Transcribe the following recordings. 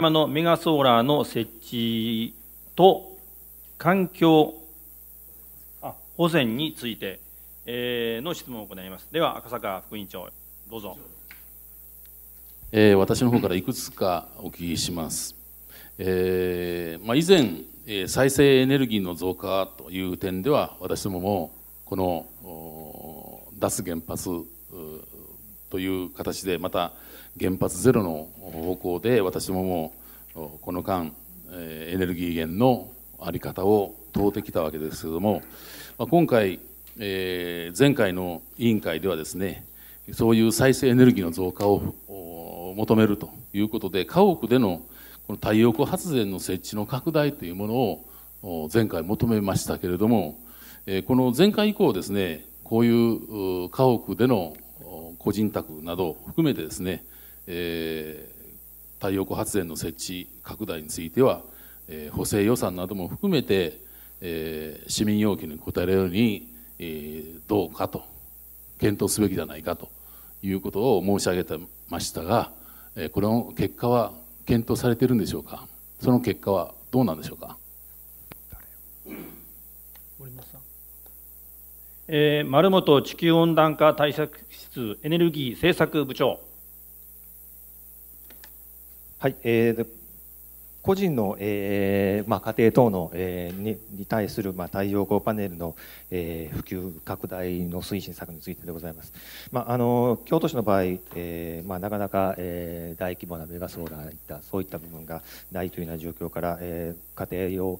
山のメガソーラーの設置と環境保全について、えの質問を行います。では、赤坂副委員長、どうぞ。えー、私の方からいくつかお聞きします。えーまあ、以前、えー、再生エネルギーの増加という点では、私どももこの脱原発という形で、また、原発ゼロの方向で私ももうこの間エネルギー源の在り方を問うてきたわけですけれども今回前回の委員会ではですねそういう再生エネルギーの増加を求めるということで家屋でのこの太陽光発電の設置の拡大というものを前回求めましたけれどもこの前回以降ですねこういう家屋での個人宅など含めてですねえー、太陽光発電の設置拡大については、えー、補正予算なども含めて、えー、市民要求に応えるように、えー、どうかと検討すべきじゃないかということを申し上げてましたが、えー、これの結果は検討されているんでしょうかその結果はどうなんでしょうか。え丸本地球温暖化対策室エネルギー政策部長。はい、えー、個人の、えーまあ、家庭等の、えー、にに対する、まあ、太陽光パネルの、えー、普及拡大の推進策についてでございます。まあ、あの京都市の場合、えーまあ、なかなか、えー、大規模なメガソーラーいったそういった部分がないというような状況から、えー、家庭用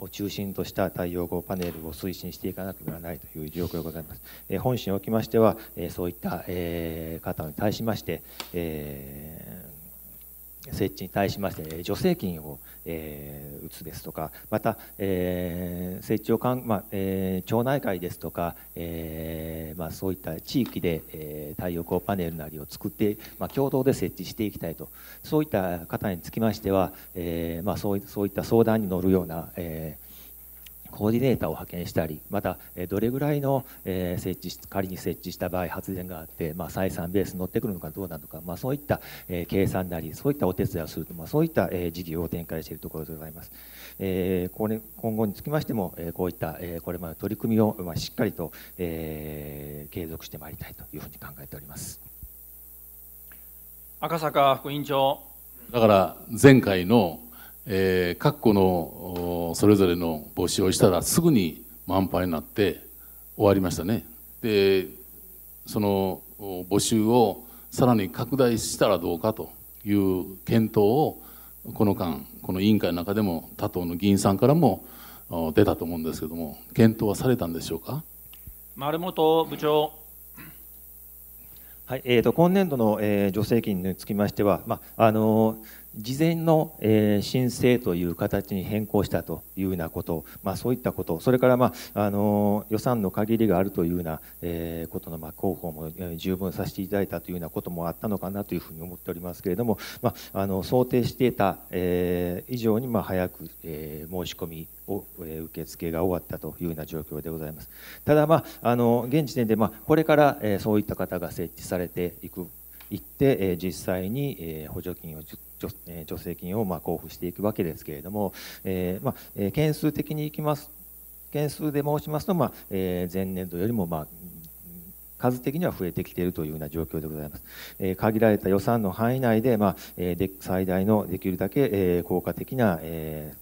を中心とした太陽光パネルを推進していかなければならないという状況でございます。えー、本市におきましては、えー、そういった、えー、方に対しまして、えー設置に対しまして助成金を、えー、打つですとかまた、えー、設置をかん、まあえー、町内会ですとか、えーまあ、そういった地域で、えー、太陽光パネルなりを作って、まあ、共同で設置していきたいとそういった方につきましては、えーまあ、そうそういった相談に乗るような、えーコーディネーターを派遣したりまたどれぐらいの設置仮に設置した場合発電があって、まあ、採算ベースに乗ってくるのかどうなのか、まあ、そういった計算なりそういったお手伝いをすると、まあ、そういった事業を展開しているところでございます。えこれ今後につきましてもこういったこれまで取り組みをしっかりと、え継続してまいりたいというふうに考えております。赤坂副委員長だから前回のえー、各校のそれぞれの募集をしたらすぐに満杯になって終わりましたね。でその募集をさらに拡大したらどうかという検討をこの間この委員会の中でも他党の議員さんからも出たと思うんですけども検討はされたんでしょうか丸本部長はいえーと、今年度の、えー、助成金につきましては、まあのー事前の、え申請という形に変更したというようなこと、まあ、そういったこと、それから、まあ、あの予算の限りがあるというような、えことの、ま広報も十分させていただいたというようなこともあったのかなというふうに思っておりますけれども、まあ、あの想定していた、え以上に、ま早く、え申し込みを、え受付が終わったというような状況でございます。ただ、まあ、あの現時点で、まこれから、えそういった方が設置されていく行って、え実際に、え補助金を助成金をま交付していくわけですけれども、えー、まあ、件数的にいきます件数で申しますと、まあ、えー、前年度よりも、まあ、数的には増えてきているというような状況でございます。えー、限られた予算の範囲内で、まあ、えで最大のできるだけ、え効果的な、え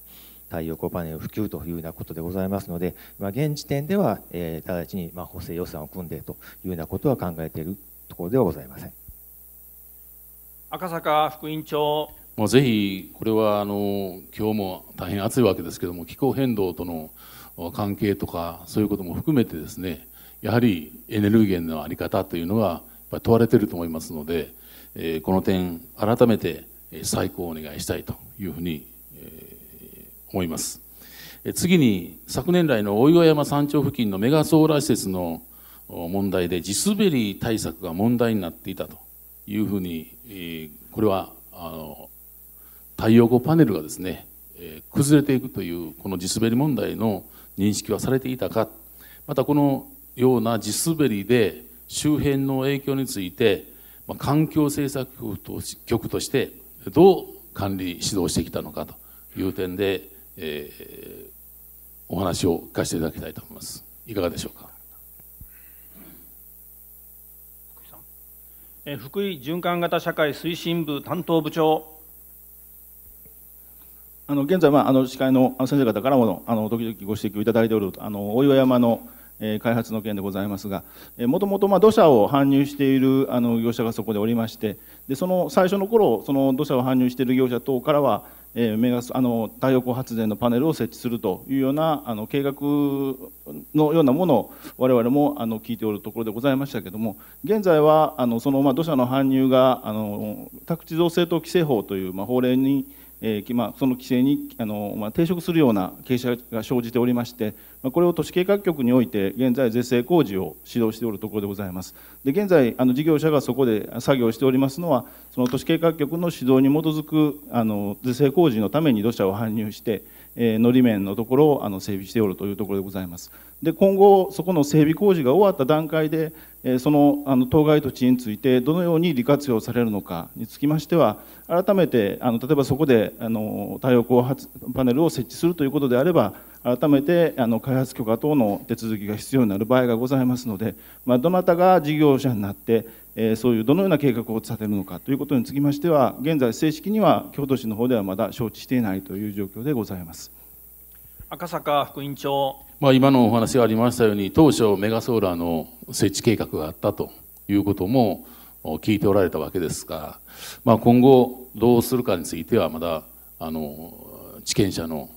太陽光パネル普及というようなことでございますので、まあ、現時点では、え直ちに、ま補正予算を組んでというようなことは考えているところではございません。赤坂副院長まあ、ぜひこれはあの今日も大変暑いわけですけども気候変動との関係とかそういうことも含めてですねやはりエネルギー源の在り方というのは問われていると思いますので、えこの点改めて再考をお願いしたいというふうに、え思います。次に昨年来の大岩山山頂付近のメガソーラー施設の問題で地滑り対策が問題になっていたというふうに、えー、これはあの太陽光パネルがですね、えー、崩れていくというこの地滑り問題の認識はされていたかまたこのような地滑りで周辺の影響について、まあ、環境政策局としてどう管理指導してきたのかという点で、えー、お話を聞かせていただきたいと思います。いかがでしょうか福井循環型社会推進部担当部長あの現在、まあ、あの司会の先生方からもあの時々ご指摘をいただいておるあの大岩山のえ開発の件でございますが、えもともとま土砂を搬入しているあの業者がそこでおりましてでその最初の頃その土砂を搬入している業者等からは、えメガあの太陽光発電のパネルを設置するというようなあの計画のようなものを我々もあの聞いておるところでございましたけども現在はあのそのまあ土砂の搬入があの宅地造成等規制法というまあ法令にえーまあ、その規制にあの、まあ、抵触するような傾斜が生じておりまして、まあ、これを都市計画局において現在是正工事を指導しておるところでございますで現在あの事業者がそこで作業しておりますのはその都市計画局の指導に基づくあの是正工事のために土砂を搬入してえー、のり面のところをあの整備しておるというところでございます。で、今後、そこの整備工事が終わった段階で、えー、そのあの当該土地についてどのように利活用されるのかにつきましては、改めて、あの例えばそこであの太陽光発パネルを設置するということであれば、改めてあの開発許可等の手続きが必要になる場合がございますので、まあ、どなたが事業者になって、そういうどのような計画を立てるのかということにつきましては、現在、正式には京都市の方ではまだ承知していないという状況でございます。赤坂副委員長、まあ、今のお話がありましたように、当初、メガソーラーの設置計画があったということも聞いておられたわけですが、まあ、今後、どうするかについては、まだあの地権者の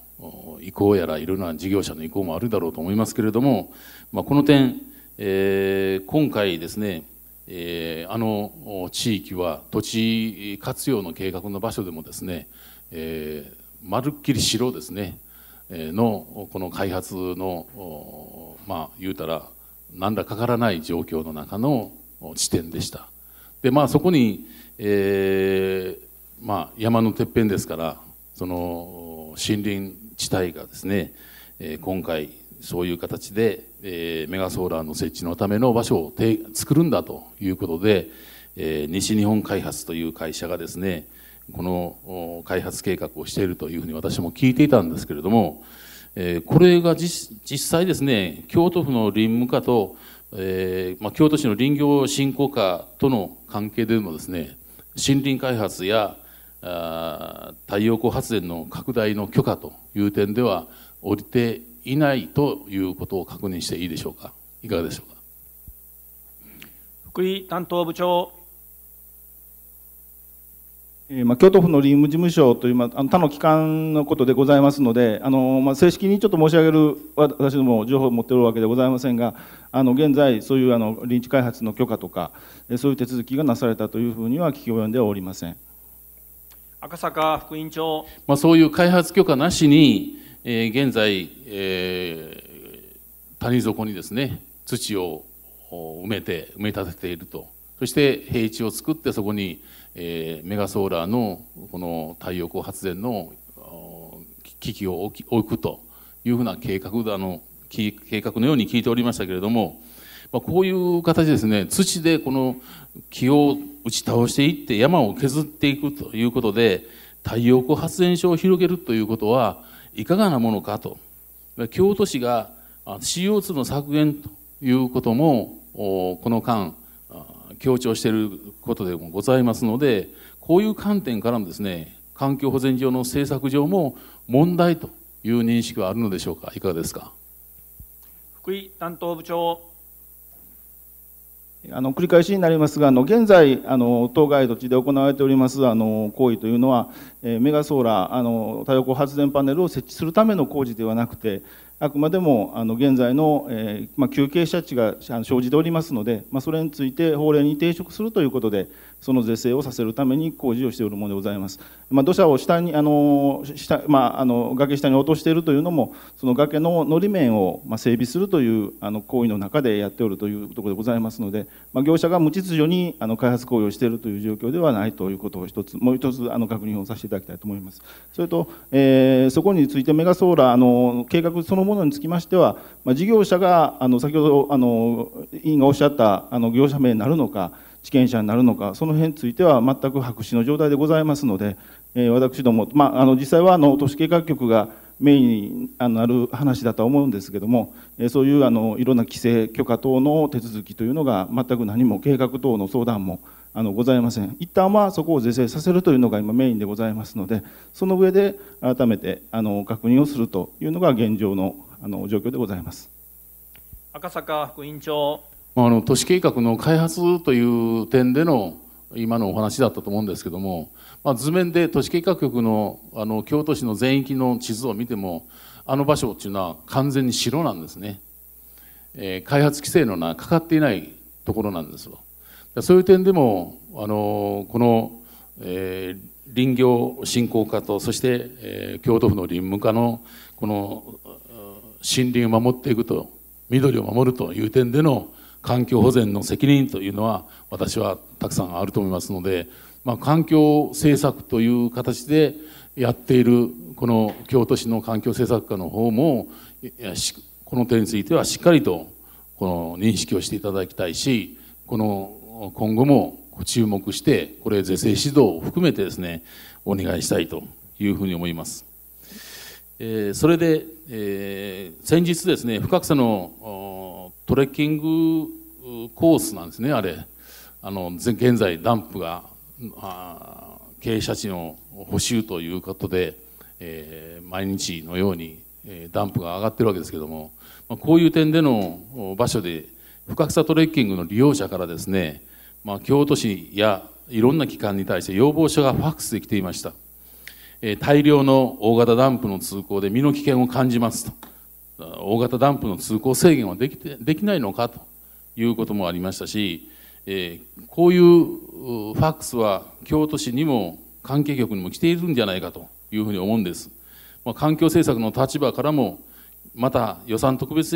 意向やら、いろんな事業者の意向もあるだろうと思いますけれども、まあ、この点、えー、今回ですね、えー、あの地域は土地活用の計画の場所でもですね、えー、まるっきり城ですね、えー、のこの開発のまあ言うたら何らかからない状況の中の地点でした。でまあそこに、えーまあ、山のてっぺんですからその森林地帯がですね、えー、今回そういう形でえー、メガソーラーの設置のための場所を作るんだということで、えー、西日本開発という会社がですねこの開発計画をしているというふうに私も聞いていたんですけれども、えー、これが実際ですね京都府の林務課と、えーまあ、京都市の林業振興課との関係でもですね森林開発やあ太陽光発電の拡大の許可という点では降りていないということを確認していいでしょうか、いかがでしょうか。福井担当部長えー、まあ、京都府の林務事務所という、まあ、あの他の機関のことでございますので、あのまあ、正式にちょっと申し上げる私ども情報を持っているわけでございませんが、あの現在、そういうあの臨時開発の許可とか、そういう手続きがなされたというふうには聞き及んでおりません赤坂副委員長、まあ、そういう開発許可なしに、えー、現在、えー、谷底にですね土を埋めて埋め立てているとそして平地を作ってそこに、えー、メガソーラーのこの太陽光発電の機器を置くというふうな計画だの計画のように聞いておりましたけれども、まあ、こういう形ですね土でこの木を打ち倒していって山を削っていくということで太陽光発電所を広げるということはいかがなものかと。京都市が CO2 の削減ということも、この間、強調していることでもございますので、こういう観点からもですね、環境保全上の政策上も問題という認識はあるのでしょうか、いかがですか。福井担当部長あの繰り返しになりますが、あの現在あの、当該土地で行われておりますあの行為というのは、えー、メガソーラーあの、太陽光発電パネルを設置するための工事ではなくて、あくまでもあの現在の、えーまあ、休憩者地が生じておりますので、まあ、それについて法令に抵触するということで、その是正をさせるために工事をしておるものでございます。まあ、土砂を下にあの下、まあ、あの崖下に落としているというのもその崖ののり面を、まあ、整備するというあの行為の中でやっておるというところでございますので、まあ、業者が無秩序にあの開発行為をしているという状況ではないということを一つもう一つあの確認をさせていただきたいと思います。それと、えー、そこについてメガソーラーの計画そのものにつきましては、まあ、事業者があの先ほどあの委員がおっしゃったあの業者名になるのか地権者になるのか、その辺については全く白紙の状態でございますので、えー、私ども、まあ、あの実際はあの都市計画局がメインになる話だとは思うんですけども、えー、そういうあのいろんな規制、許可等の手続きというのが、全く何も計画等の相談もあのございません。一旦はそこを是正させるというのが今メインでございますので、その上で改めてあの確認をするというのが現状のあの状況でございます。赤坂副委員長。あの都市計画の開発という点での今のお話だったと思うんですけども、まあ、図面で都市計画局のあの京都市の全域の地図を見てもあの場所っていうのは完全に城なんですね、えー、開発規制のなかかっていないところなんですよそういう点でもあのこの、えー、林業振興課とそして、えー、京都府の林務課のこの森林を守っていくと緑を守るという点での環境保全の責任というのは私はたくさんあると思いますので、まあ、環境政策という形でやっているこの京都市の環境政策課の方もこの点についてはしっかりとこの認識をしていただきたいしこの今後も注目してこれ是正指導を含めてですねお願いしたいというふうに思います。えー、それで、えー、先日ですね深草のトレッキングコースなんですねあれあの現在ダンプが傾斜地の補修ということで、えー、毎日のように、えー、ダンプが上がってるわけですけども、まあ、こういう点での場所で深草トレッキングの利用者からですね、まあ、京都市やいろんな機関に対して要望書がファックスで来ていました、えー、大量の大型ダンプの通行で身の危険を感じますと大型ダンプの通行制限はできてできないのかということもありましたし、えー、こういうファックスは京都市にも関係局にも来ているんじゃないかというふうに思うんです。まあ、環境政策の立場からもまた予算特別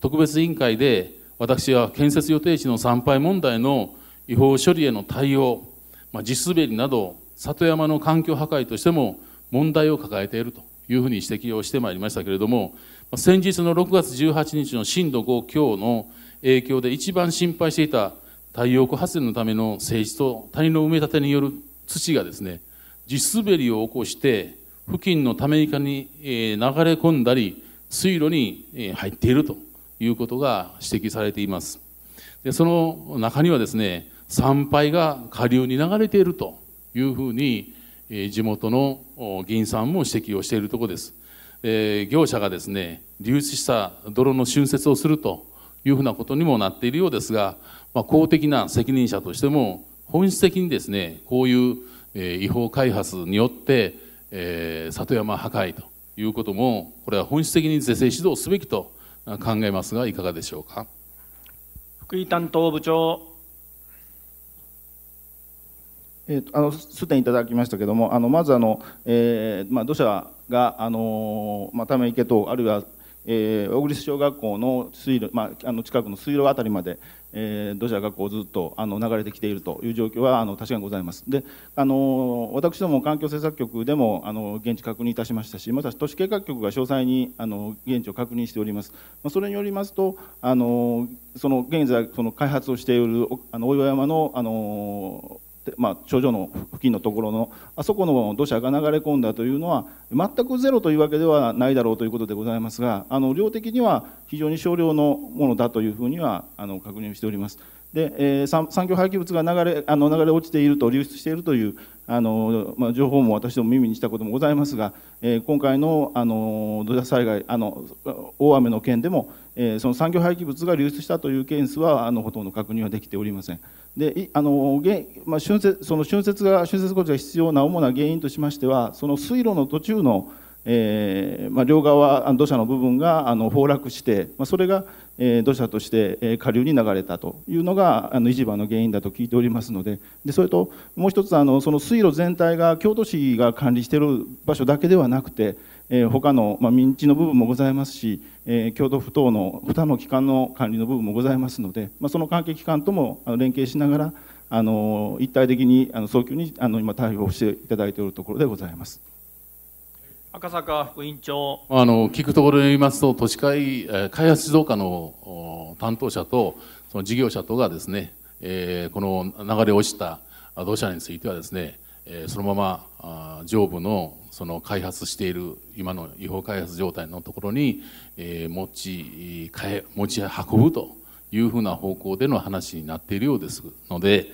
特別委員会で私は建設予定地の産廃問題の違法処理への対応、まあ、地滑りなど里山の環境破壊としても問題を抱えているというふうに指摘をしてまいりましたけれども先日の6月18日の震度5強の影響で一番心配していた太陽光発電のための政地と谷の埋め立てによる土がですね、地滑りを起こして付近のため池に流れ込んだり、水路に入っているということが指摘されています。でその中にはですね、参拝が下流に流れているというふうに、地元の議員さんも指摘をしているところです。えー、業者がですね、流出した泥の浚渫をするというふうなことにもなっているようですが、まあ、公的な責任者としても、本質的にですね、こういう、えー、違法開発によって、えー、里山破壊ということも、これは本質的に是正指導すべきと考えますが、いかがでしょうか。福井担当部長えであのいただきましたけれどもあのまずあの、えーまあ、土砂が、あのまあ、ため池等あるいは、えー、小栗小学校の水路、まあ、あの近くの水路あたりまで、えー、土砂がこうずっとあの流れてきているという状況はあの確かにございます。であの私ども環境政策局でもあの現地確認いたしましたしまた都市計画局が詳細にあの現地を確認しております。まあ、それによりますとあのその現在その開発をしているあの大岩山のあのまあ、頂上の付近のところのあそこの土砂が流れ込んだというのは全くゼロというわけではないだろうということでございますがあの量的には非常に少量のものだというふうにはあの確認しております。で、えー、産業廃棄物が流れあの流れ落ちていると流出しているというあの、まあ、情報も私ども耳にしたこともございますが、えー、今回のあの土砂災害あの大雨の件でも、えー、その産業廃棄物が流出したというケースはあのほとんど確認はできておりません。であのまあ、春節その春節が春節工事が必要な主な原因としましてはその水路の途中のえーまあ、両側土砂の部分があの崩落して、まあ、それが、えー、土砂として、えー、下流に流れたというのがあの市場の原因だと聞いておりますのででそれともう一つあのその水路全体が京都市が管理している場所だけではなくて、えー、他の、まあ、民地の部分もございますし、えー、京都府等の他の機関の管理の部分もございますので、まあ、その関係機関とも連携しながらあの一体的にあの早急にあの今対応していただいているところでございます。赤坂副院長あの聞くところによりますと、都市会開発静岡の担当者とその事業者とがですね、えー、この流れ落ちた土砂についてはですね、えー、そのまま上部のその開発している今の違法開発状態のところに、えー、持ち持ち運ぶというふうな方向での話になっているようですので、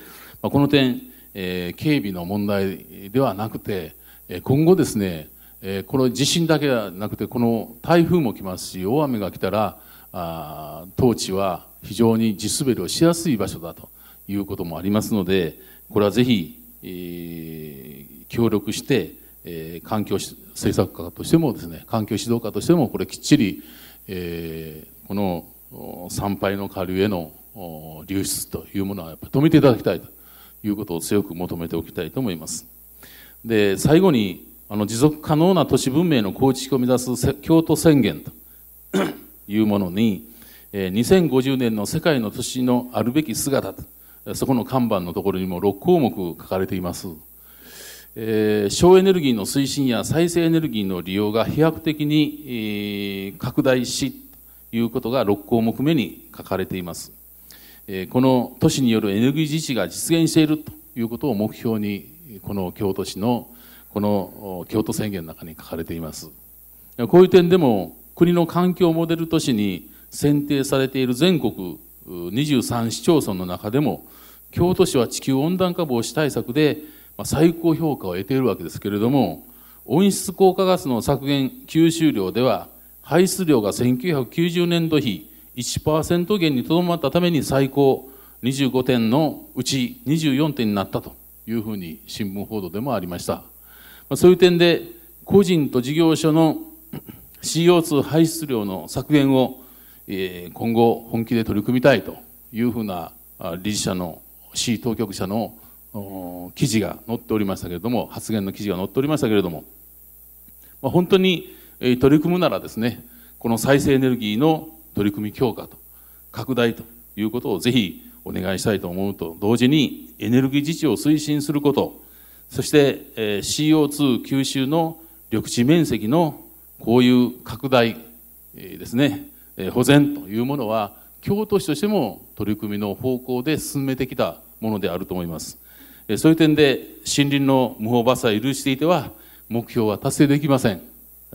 まあ、この点、えー、警備の問題ではなくて、今後ですねえー、この地震だけではなくてこの台風も来ますし大雨が来たらあ当地は非常に地滑りをしやすい場所だということもありますのでこれはぜひ、えー、協力して、えー、環境政策課としてもですね環境指導課としてもこれきっちり、えー、この参拝の下流への流出というものはやっぱり止めていただきたいということを強く求めておきたいと思います。で最後にあの持続可能な都市文明の構築を目指す京都宣言と いうものに、え2050年の世界の都市のあるべき姿と、そこの看板のところにも6項目書かれています。えー、省エネルギーの推進や再生エネルギーの利用が飛躍的に、えー、拡大し、ということが6項目目に書かれています。えー、この都市によるエネルギー自治が実現しているということを目標に、この京都市のこの京都宣言の中に書かれています。こういう点でも国の環境モデル都市に選定されている全国23市町村の中でも京都市は地球温暖化防止対策で最高評価を得ているわけですけれども温室効果ガスの削減吸収量では排出量が1990年度比1%減にとどまったために最高25点のうち24点になったというふうに新聞報道でもありました。あ、そういう点で個人と事業所の CO2 排出量の削減を、えー、今後本気で取り組みたいというふうな理事者の市当局者の記事が載っておりましたけれども発言の記事が載っておりましたけれども、まあ、本当に取り組むならですねこの再生エネルギーの取り組み強化と拡大ということをぜひお願いしたいと思うと同時にエネルギー自治を推進することそして、え CO2 吸収の緑地面積のこういう拡大、えですね、え保全というものは京都市としても取り組みの方向で進めてきたものであると思います。えそういう点で森林の無法伐採を許していては目標は達成できません。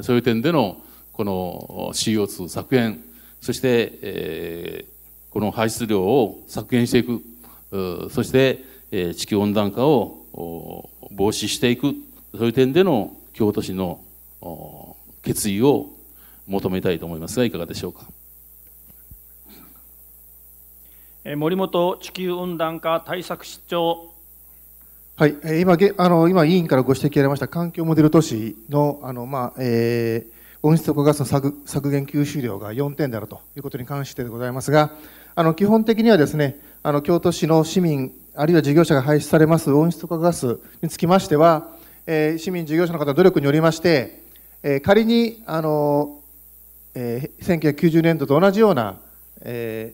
そういう点でのこの CO2 削減、そして、えこの排出量を削減していく、そして、え地球温暖化を防止していくそういう点での京都市の決意を求めたいと思いますがいかがでしょうか森本地球温暖化対策室長はい、今あの今委員からご指摘ありました環境モデル都市のあの、まあえー、温室効果ガスの削削減吸収量が4点であるということに関してでございますがあの基本的にはですねあの京都市の市民あるいは事業者が排出されます温室効果ガスにつきましては、えー、市民事業者の方の努力によりまして、えー、仮に、あのえー、1990年度と同じような、え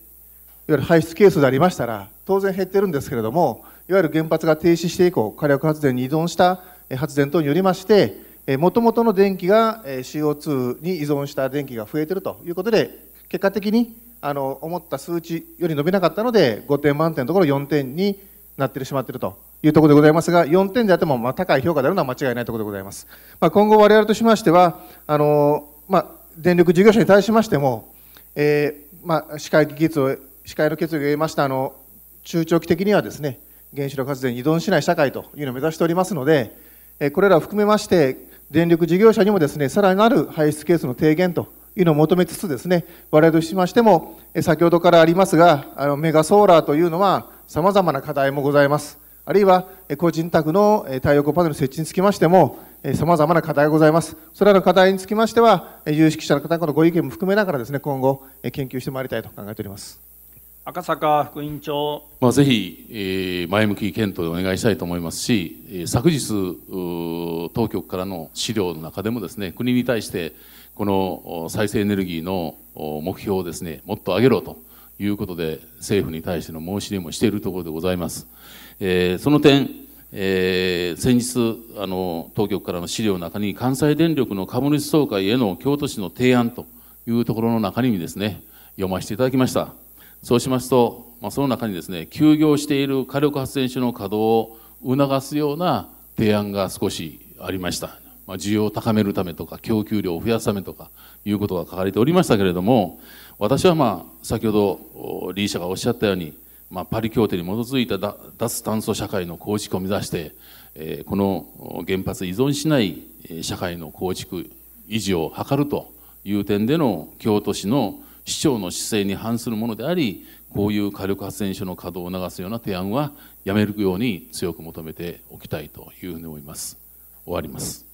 ー、いわゆる排出係数でありましたら当然減ってるんですけれどもいわゆる原発が停止して以降火力発電に依存した発電等によりましてもともとの電気が CO2 に依存した電気が増えてるということで結果的にあの思った数値より伸びなかったので5点満点のところ4点になってしまっているというところでございますが、4点であってもま高い評価であるのは間違いないところでございます。まあ、今後、我々としましては、あのまあ、電力事業者に対しましても、えー、まあ、市会議を市会の決意を得ましたあの中長期的にはですね原子力発電に依存しない社会というのを目指しておりますので、えこれらを含めまして電力事業者にもですねさらなる排出ケースの低減というのを求めつつですね我々としましても先ほどからありますがあのメガソーラーというのは様々な課題もございます。あるいは、個人宅の太陽光パネル設置につきましても、様々な課題がございます。それらの課題につきましては、有識者の方からのご意見も含めながらですね、今後、研究してまいりたいと考えております。赤坂副委員長、まあ、ぜひ、えー、前向き検討でお願いしたいと思いますし、えー、昨日当局からの資料の中でもですね国に対してこの再生エネルギーの目標をですねもっと上げろということで政府に対しての申し出もしているところでございます。えー、その点、えー、先日あの当局からの資料の中に関西電力の株主総会への京都市の提案というところの中にですね読ませていただきました。そうしますと、まあ、その中にですね休業している火力発電所の稼働を促すような提案が少しありました。まあ、需要を高めるためとか供給量を増やすためとかいうことが書かれておりましたけれども、私はまあ先ほどリーシャがおっしゃったように、まあ、パリ協定に基づいた脱炭素社会の構築を目指して、えこの原発依存しない社会の構築維持を図るという点での京都市の市長の姿勢に反するものでありこういう火力発電所の稼働を促すような提案はやめるように強く求めておきたいというふうに思います。終わります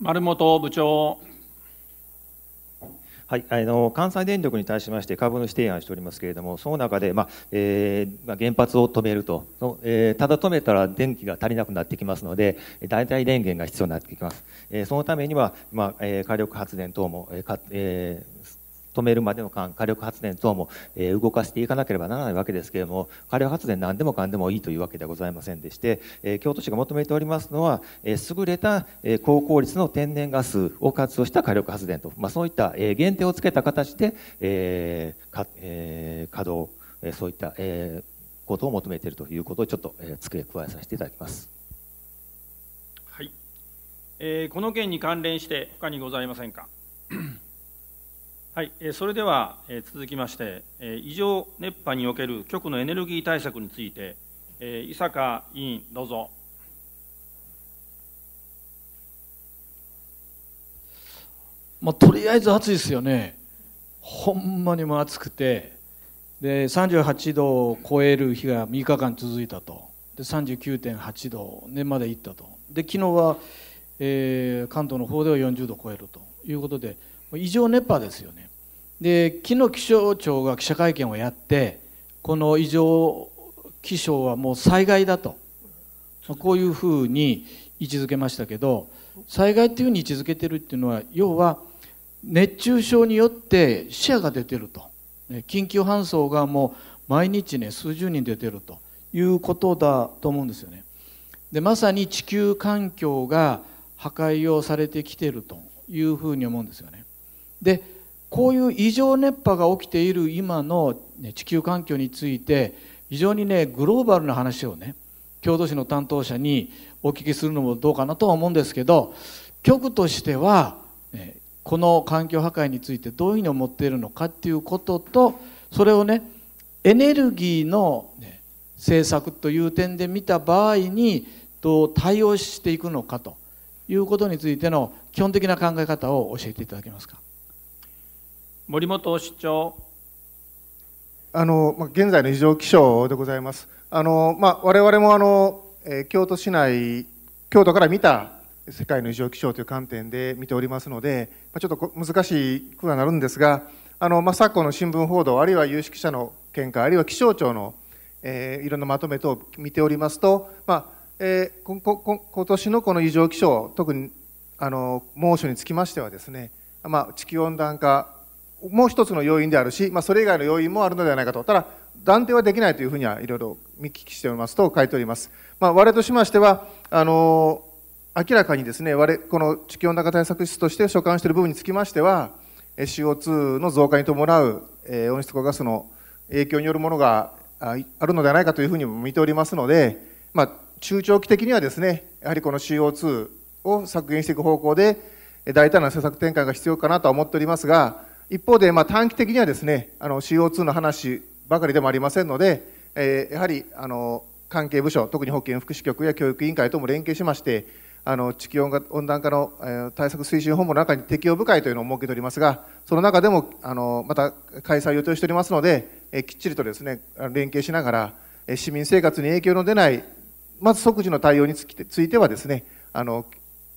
丸本部長はい、あの関西電力に対しまして株主提案しておりますけれども、その中で、まあえーま原発を止めると、えー、ただ止めたら電気が足りなくなってきますので、代替電源が必要になってきます、えー、そのためには、まあえー、火力発電等も、ええー止めるまでの間火力発電等も、え動かしていかなければならないわけですけれども火力発電何でもかんでもいいというわけではございませんでして、え京都市が求めておりますのは、え優れた、え高効率の天然ガスを活用した火力発電と、まあ、そういった、え限定をつけた形で、えーえー、稼働、えそういった、えことを求めているということをちょっと、え付け加えさせていただきます。はい、えー、この件に関連して他にございませんか。はい、それでは続きまして、異常熱波における局のエネルギー対策について、伊坂委員、どうぞ。まあ、とりあえず暑いですよね、ほんまにも暑くて、で38度を超える日が3日間続いたと、で39.8度年までいったと、で昨日は、えー、関東の方では40度を超えるということで、異常熱波ですよね。で昨日気象庁が記者会見をやってこの異常気象はもう災害だとこういうふうに位置づけましたけど災害っていうふうに位置づけてるっていうのは要は熱中症によって死者が出てると緊急搬送がもう毎日ね数十人出てるということだと思うんですよね。でまさに地球環境が破壊をされてきてるというふうに思うんですよね。でこういう異常熱波が起きている今の、地球環境について非常にねグローバルな話をね郷土市の担当者にお聞きするのもどうかなとは思うんですけど局としては、この環境破壊についてどういうふうに思っているのかっていうこととそれをねエネルギーの、ね、政策という点で見た場合にどう対応していくのかということについての基本的な考え方を教えていただけますか。森本市長あの、まあ、現在の異常気象でございます。あのまあ、我々もあの、え京都市内京都から見た世界の異常気象という観点で見ておりますので、まあ、ちょっと難しくはなるんですがあの、まあ、昨今の新聞報道あるいは有識者の見解あるいは気象庁の、えー、いろんなまとめ等を見ておりますと、まあえー、ここ今年のこの異常気象特にあの猛暑につきましてはですね、まあ、地球温暖化もう一つの要因であるし、まあ、それ以外の要因もあるのではないかと。ただ、断定はできないというふうにはいろいろ見聞きしておりますと書いております。まあ、我としましては、あの、明らかにですね、我この地球温暖化対策室として所管している部分につきましては、CO2 の増加に伴う、え温室効果ガスの影響によるものがあるのではないかというふうにも見ておりますので、まあ、中長期的にはですね、やはりこの CO2 を削減していく方向で、大胆な政策転換が必要かなとは思っておりますが、一方で、まあ、短期的にはですね、あの CO2 の話ばかりでもありませんので、えー、やはりあの関係部署、特に保健福祉局や教育委員会とも連携しまして、あの地球温暖化の、えー、対策推進本部の中に適用部会というのを設けておりますが、その中でもあのまた開催を予定しておりますので、えー、きっちりとですね連携しながら、えー、市民生活に影響の出ない、まず即時の対応についてはですね、あの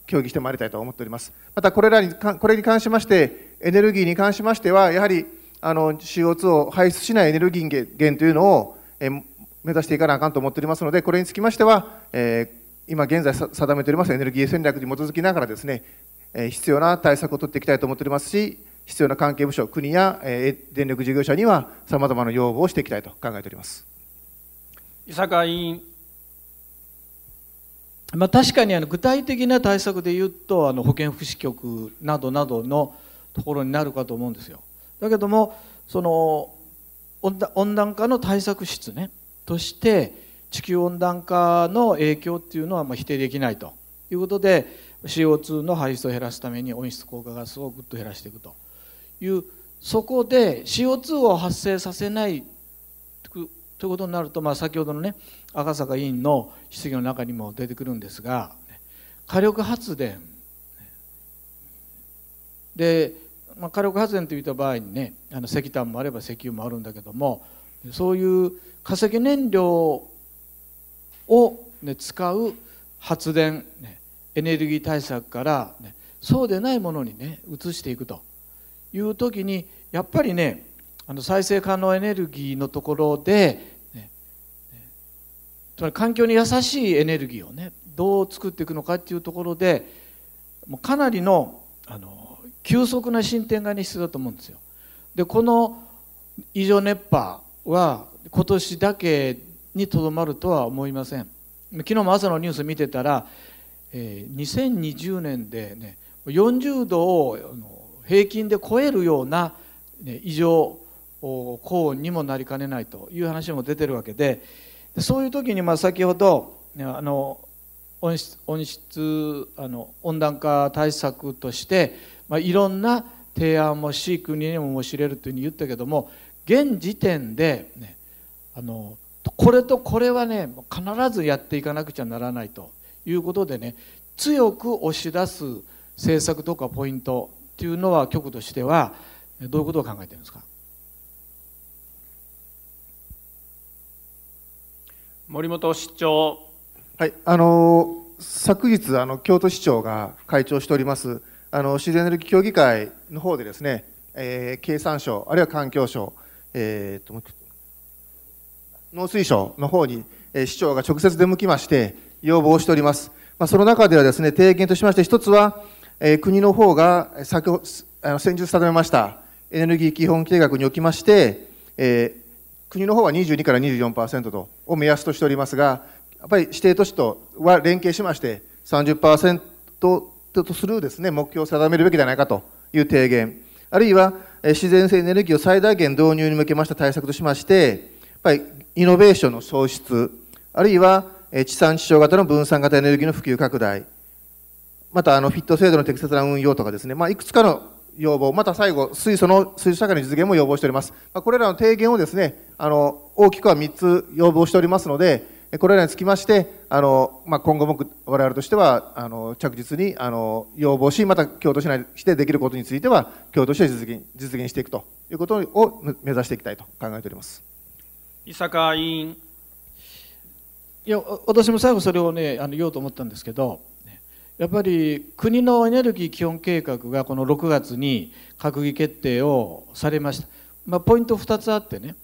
協議してまいりたいと思っております。またこれらにこれに関しましてエネルギーに関しましては、やはりあの CO2 を排出しないエネルギー源というのを、え目指していかなあかんと思っておりますので、これにつきましては、え今現在定めておりますエネルギー戦略に基づきながらですね、え必要な対策を取っていきたいと思っておりますし、必要な関係部署、国や、え電力事業者にはさまざまな要望をしていきたいと考えております。伊坂委員まあ、確かにあの具体的な対策でいうとあの保健福祉局などなどのところになるかと思うんですよ。だけどもその温暖化の対策室ねとして地球温暖化の影響っていうのはま否定できないということで CO2 の排出を減らすために温室効果ガスをぐっと減らしていくというそこで CO2 を発生させないということになると、まあ、先ほどのね赤坂委員の質疑の中にも出てくるんですが火力発電でまあ、火力発電といった場合にねあの石炭もあれば石油もあるんだけどもそういう化石燃料を、ね、使う発電、ね、エネルギー対策から、ね、そうでないものにね移していくという時にやっぱりねあの再生可能エネルギーのところで、ね、つまり環境に優しいエネルギーをねどう作っていくのかっていうところでもうかなりのあの急速な進展が必要だと思うんですよ。でこの異常熱波は今年だけにとどまるとは思いません。昨日も朝のニュース見てたら、えー、2020年で、ね、40度を平均で超えるような、ね、異常高温にもなりかねないという話も出てるわけでそういう時にまあ先ほどあの温室温室あの温暖化対策として、まあ、いろんな提案もし国にも申し入れるというふうに言ったけども現時点で、ね、あのこれとこれはね必ずやっていかなくちゃならないということでね強く押し出す政策とかポイントというのは局としてはどういうことを考えてるんですか森本市長はい、あの昨日あの、京都市長が会長しておりますあの自然エネルギー協議会の方でですね、えー、経産省、あるいは環境省、えーと、農水省の方に、えー、市長が直接出向きまして、要望しております。まあ、その中ではですね、提言としまして、一つは、えー、国の方が先ほあの先日定めましたエネルギー基本計画におきまして、えー、国の方は22から24%とを目安としておりますが、やっぱり指定都市とは連携しまして30%とするですね目標を定めるべきではないかという提言あるいは自然性エネルギーを最大限導入に向けました対策としましてやっぱりイノベーションの創出あるいは地産地消型の分散型エネルギーの普及拡大またあのフィット制度の適切な運用とかですね、まあ、いくつかの要望、また最後、水素の水素社会の実現も要望しております。これらの提言をですね、あの大きくは3つ要望しておりますので、これらにつきまして、あのまあ、今後も我々としてはあの着実にあの要望し、また京都市内してできることについては、京都市で実現実現していくということを目指していきたいと考えております伊坂委員。いや私も最後それを、ね、あの言おうと思ったんですけど、やっぱり国のエネルギー基本計画がこの6月に閣議決定をされました。まあ、ポイント2つあってね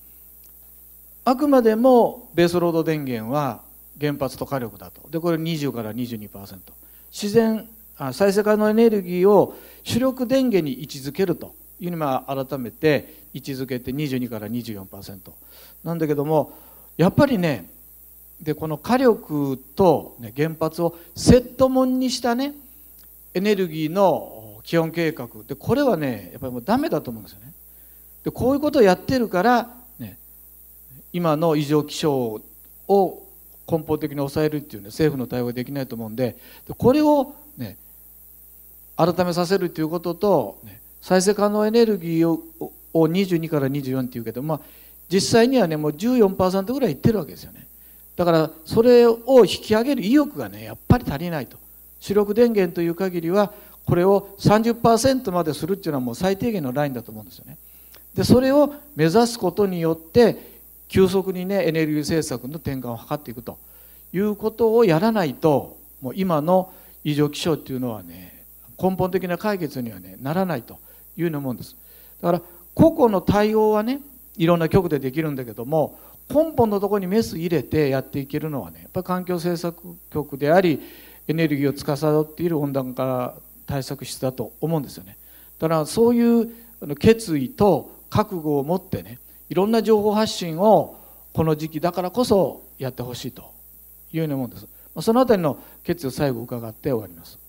あくまでもベースロード電源は原発と火力だとでこれ20から22%自然あ再生可能エネルギーを主力電源に位置づけるというふうに改めて位置づけて22から24%なんだけどもやっぱりねでこの火力と、ね、原発をセットもんにしたねエネルギーの基本計画でこれはねやっぱりもうダメだと思うんですよねでこういうことをやってるから今の異常気象を根本的に抑えるっていうね政府の対応ができないと思うんでこれをね改めさせるということと、再生可能エネルギーをを22から24っていうけど、まあ、実際にはねもう14%ぐらいいってるわけですよねだからそれを引き上げる意欲がねやっぱり足りないと主力電源という限りはこれを30%までするっていうのはもう最低限のラインだと思うんですよねでそれを目指すことによって急速にねエネルギー政策の転換を図っていくということをやらないともう今の異常気象っていうのはね根本的な解決には、ね、ならないというように思うんですだから個々の対応はねいろんな局でできるんだけども根本のところにメス入れてやっていけるのはねやっぱり環境政策局でありエネルギーを司っている温暖化対策室だと思うんですよねだからそういう決意と覚悟を持ってねいろんな情報発信をこの時期だからこそやってほしいというように思うんです。そのあたりの決意を最後伺って終わります。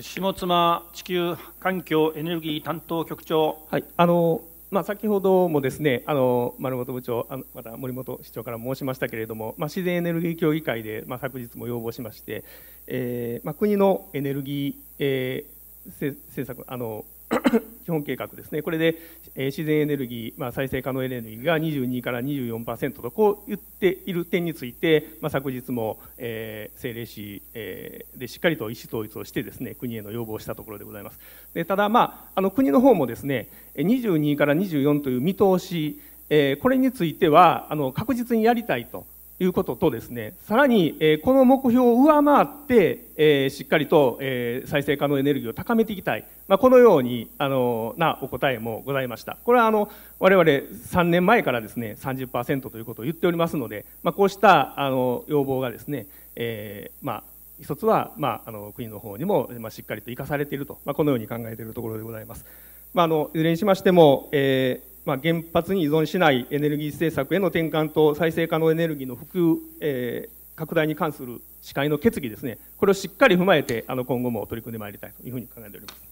下妻地球環境エネルギー担当局長。はい、あのまあ、先ほどもですねあの丸本部長あの、また森本市長から申しましたけれども、まあ、自然エネルギー協議会で、まあ、昨日も要望しまして、えーまあ、国のエネルギー、えー、政策あの 基本計画ですね、これで、え自然エネルギー、まあ、再生可能エネルギーが22から24%とこう言っている点について、まあ、昨日も、えー、政令市、えー、でしっかりと意思統一をしてですね国への要望をしたところでございます。でただ、まあ、あの国の方もですね22から24という見通し、えー、これについてはあの確実にやりたいということとですね、さらに、えー、この目標を上回って、えー、しっかりと、えー、再生可能エネルギーを高めていきたい。まあ、このように、あの、なお答えもございました。これは、あの、我々3年前からですね、30%ということを言っておりますので、まあ、こうした、あの、要望がですね、えー、まあ、一つは、まあ、あの、国の方にも、まあ、しっかりと生かされていると、まあ、このように考えているところでございます。まあ、あの、いずれにしましても、えー、まあ、原発に依存しないエネルギー政策への転換と再生可能エネルギーの普及、えー、拡大に関する司会の決議ですね、これをしっかり踏まえて、あの今後も取り組んでまいりたいというふうに考えております。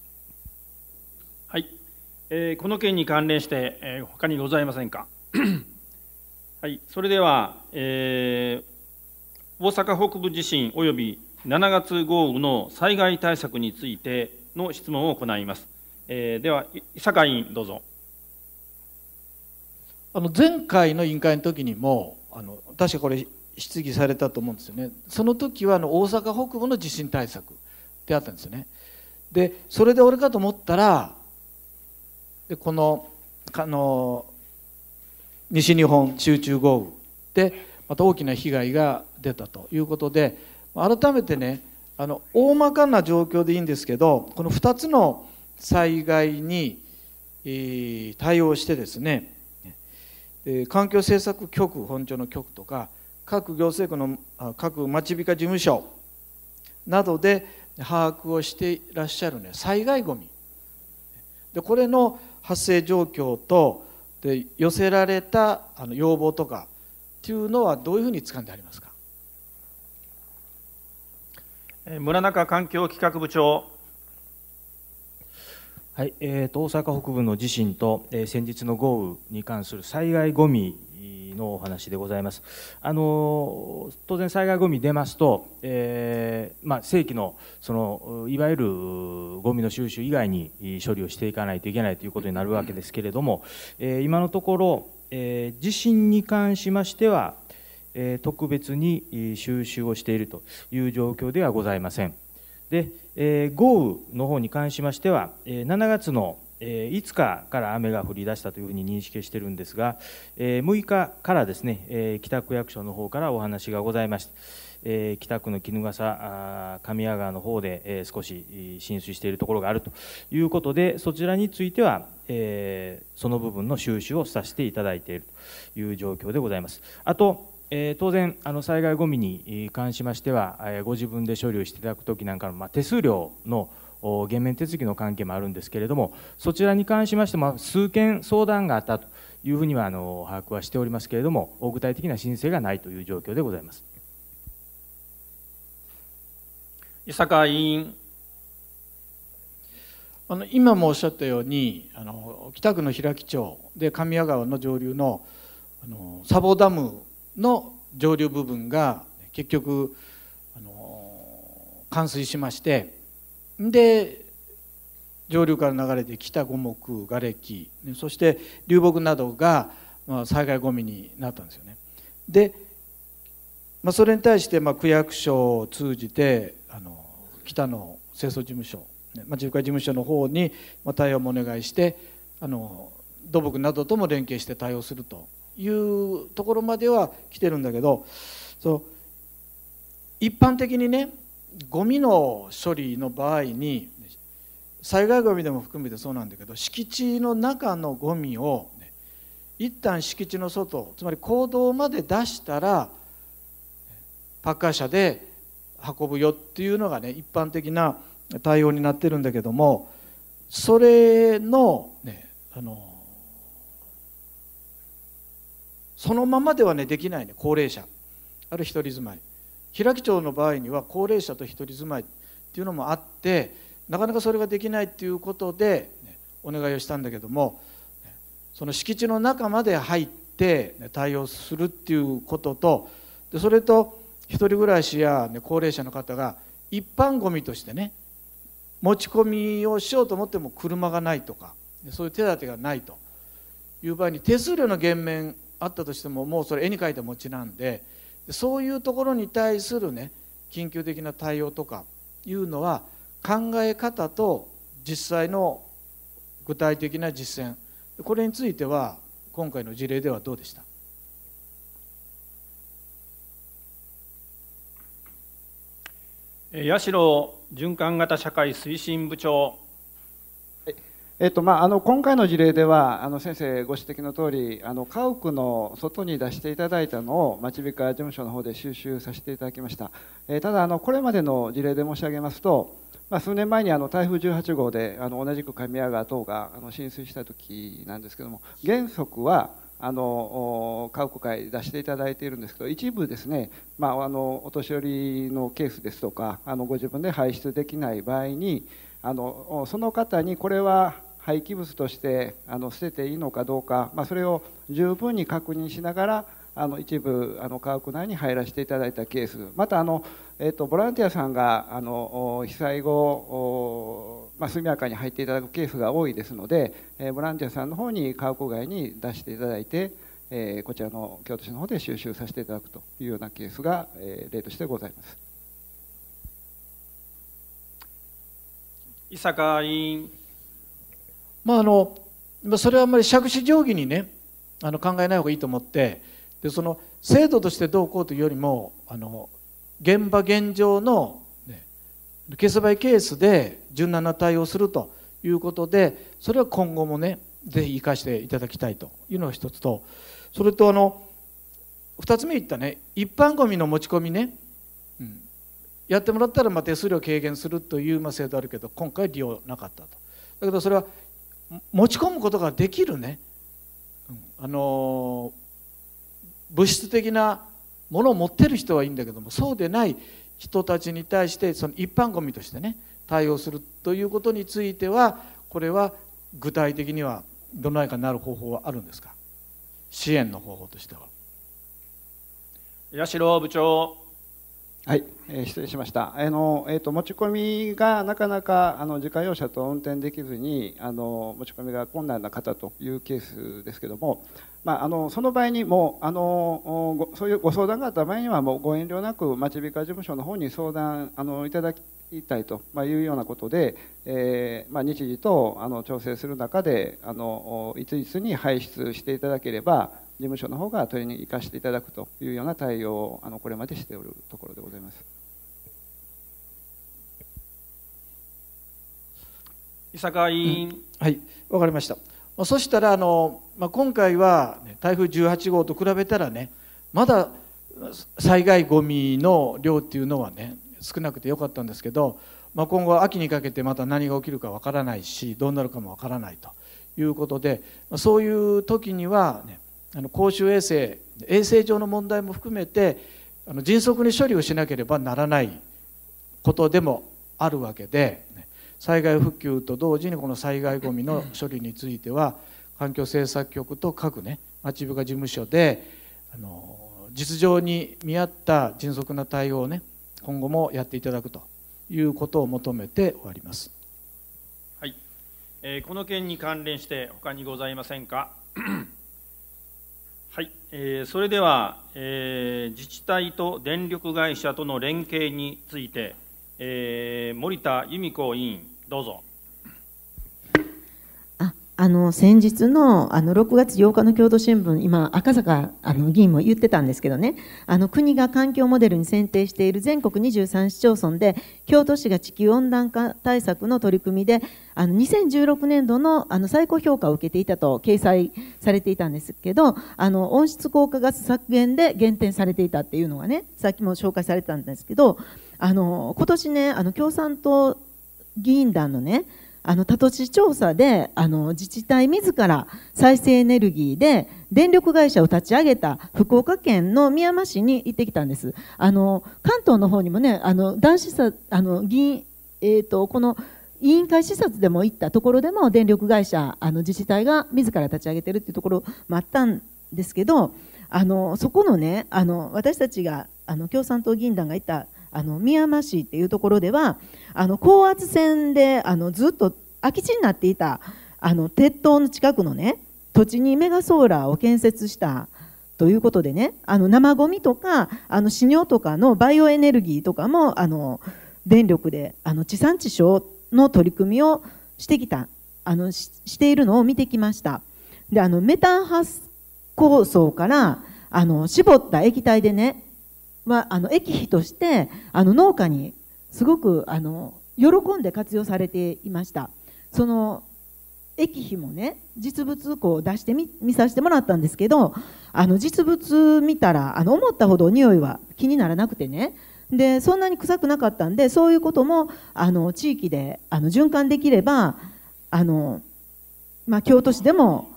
はい、えー、この件に関連して、えー、他にございませんか。はい、それでは、えー、大阪北部地震および7月豪雨の災害対策についての質問を行います。えー、では、酒井委員、どうぞ。あの前回の委員会の時にもあの確かこれ質疑されたと思うんですよねその時はあの大阪北部の地震対策であったんですよねでそれで俺かと思ったらでこのあの西日本集中豪雨でまた大きな被害が出たということで改めてねあの大まかな状況でいいんですけどこの2つの災害に対応してですねえ環境政策局本庁の局とか各行政区の各町びか事務所などで把握をしていらっしゃる、ね、災害ごみでこれの発生状況とで寄せられたあの要望とかっていうのはどういうふうに掴んでありますか村中環境企画部長はいえーと、大阪北部の地震と、えー、先日の豪雨に関する災害ごみのお話でございます。あの当然災害ごみ出ますと、えー、まあ、正規のそのいわゆるごみの収集以外に処理をしていかないといけないということになるわけですけれども、えー、今のところ、え地震に関しましては、え特別に収集をしているという状況ではございません。でえー、豪雨の方に関しましては、えー、7月の、えー、5日から雨が降り出したというふうに認識しているんですが、えー、6日からですね、えー、北区役所の方からお話がございまして、えー、北区の衣笠神谷川の方で、えー、少し浸水しているところがあるということでそちらについては、えー、その部分の収集をさせていただいているという状況でございます。あとえ当然あの災害ごみに関しましては、えご自分で処理をしていただくときなんかの、ま手数料の減免手続きの関係もあるんですけれどもそちらに関しましても数件相談があったというふうにはあの把握はしておりますけれども具体的な申請がないという状況でございます伊坂委員あの今もおっしゃったようにあの北区の平木町で神谷川の上流のあの砂防ダムの上流部分が結局あの冠水しましてで上流から流れてきた五目瓦礫そして流木などが災害ごみになったんですよね。で、まあ、それに対してま区役所を通じてあの北の清掃事務所、まあ、中華事務所の方に対応もお願いしてあの土木などとも連携して対応するというところまでは来てるんだけどそう一般的にねゴミの処理の場合に災害ゴミでも含めてそうなんだけど敷地の中のゴミを、ね、一旦敷地の外つまり公道まで出したらパッカー車で運ぶよっていうのがね一般的な対応になってるんだけどもそれの,、ね、あのそのままではねできないね高齢者ある一人住まい平木町の場合には高齢者と一人住まいっていうのもあってなかなかそれができないっていうことで、ね、お願いをしたんだけどもその敷地の中まで入って、ね、対応するっていうこととでそれと1人暮らしや、ね、高齢者の方が一般ごみとしてね持ち込みをしようと思っても車がないとかそういう手立てがないという場合に手数料の減免あったとしてももうそれ絵に描いた餅なんでそういうところに対するね緊急的な対応とかいうのは考え方と実際の具体的な実践これについては今回の事例ではどうでした八代循環型社会推進部長えっとまあ、あの今回の事例ではあの先生ご指摘の通りあり家屋の外に出していただいたのを町美化事務所の方で収集させていただきました、えー、ただあのこれまでの事例で申し上げますと、まあ、数年前にあの台風18号であの同じく神谷川等があの浸水した時なんですけども原則はあの家屋会出していただいているんですけど一部ですね、まあ、あのお年寄りのケースですとかあのご自分で排出できない場合にあのその方にこれは廃棄物としてあの捨てていいのかどうか、まあ、それを十分に確認しながらあの一部あの家屋内に入らせていただいたケースまたあの、えーと、ボランティアさんがあの被災後、まあ、速やかに入っていただくケースが多いですので、えー、ボランティアさんの方に家屋外に出していただいて、えー、こちらの京都市の方で収集させていただくというようなケースが、えー、例としてございます。伊坂委員まああのそれはあんまり杓子定規にねあの考えない方がいいと思ってでその制度としてどうこうというよりもあの現場現状の、ね、ケースバイケースで柔軟な対応するということでそれは今後もねぜひ生かしていただきたいというのが一つとそれとあの2つ目言ったね一般ごみの持ち込みね、うん、やってもらったらまあ手数料軽減するというま制度あるけど今回利用なかったとだけどそれは持ち込むことができるね、うん、あの物質的なものを持ってる人はいいんだけどもそうでない人たちに対してその一般ゴミとしてね対応するということについてはこれは具体的にはどのようになる方法はあるんですか支援の方法としては。八代部長はい、えー、失礼しました。あのえっ、ー、と持ち込みがなかなかあの自家用車と運転できずにあの持ち込みが困難な方というケースですけども、まああのその場合にもあのそういうご相談があった場合にはもうご遠慮なく町びか事務所の方に相談あのいただきたいというようなことで、えー、まあ、日時とあの調整する中であのいついつに排出していただければ事務所の方が取りに行かせていただくというような対応をあのこれまでしておるところでございます。伊坂委員、うん、はいわかりました、まあ、そしたらあの、まあ、今回は、ね、台風十八号と比べたらねまだ災害ごみの量っていうのはね少なくてよかったんですけど、まあ、今後秋にかけてまた何が起きるかわからないしどうなるかもわからないということでまあ、そういう時には、ね、あの公衆衛生衛生上の問題も含めてあの迅速に処理をしなければならないことでもあるわけで災害復旧と同時にこの災害ごみの処理については環境政策局と各ね町部が事務所であの実情に見合った迅速な対応をね今後もやっていただくということを求めて終わります。はい、えー、この件に関連して他にございませんか。はい、えー、それでは、えー、自治体と電力会社との連携について、えー、森田由美子委員、どうぞ。あの先日のあの6月8日の共同新聞、今、赤坂あの議員も言ってたんですけどね、あの国が環境モデルに選定している全国23市町村で、京都市が地球温暖化対策の取り組みで、あの2016年度のあの最高評価を受けていたと掲載されていたんですけど、あの温室効果ガス削減で減点されていたっていうのがね、さっきも紹介されたんですけど、あの今年ね、あの共産党議員団のね、あの他都市調査であの自治体自ら再生エネルギーで電力会社を立ち上げた福岡県の宮山市に行ってきたんです。あの関東の方にもねあの男子さあの議員、えーと、この委員会視察でも行ったところでも電力会社あの自治体が自ら立ち上げてるっていうところもあったんですけどあのそこのねあの私たちがあの共産党議員団がいたあの宮山市っていうところではあの高圧線であのずっと空き地になっていたあの鉄塔の近くのね土地にメガソーラーを建設したということでねあの生ごみとかあの飼料とかのバイオエネルギーとかもあの電力であの地産地消の取り組みをしてきたあのしているのを見てきました。であのメタン発酵素からあの絞った液体でねはあの駅費としてあの農家にすごくあの喜んで活用されていましたその駅費もね実物こう出してみ見させてもらったんですけどあの実物見たらあの思ったほど匂いは気にならなくてねでそんなに臭くなかったんでそういうこともあの地域であの循環できればあの、まあ、京都市でも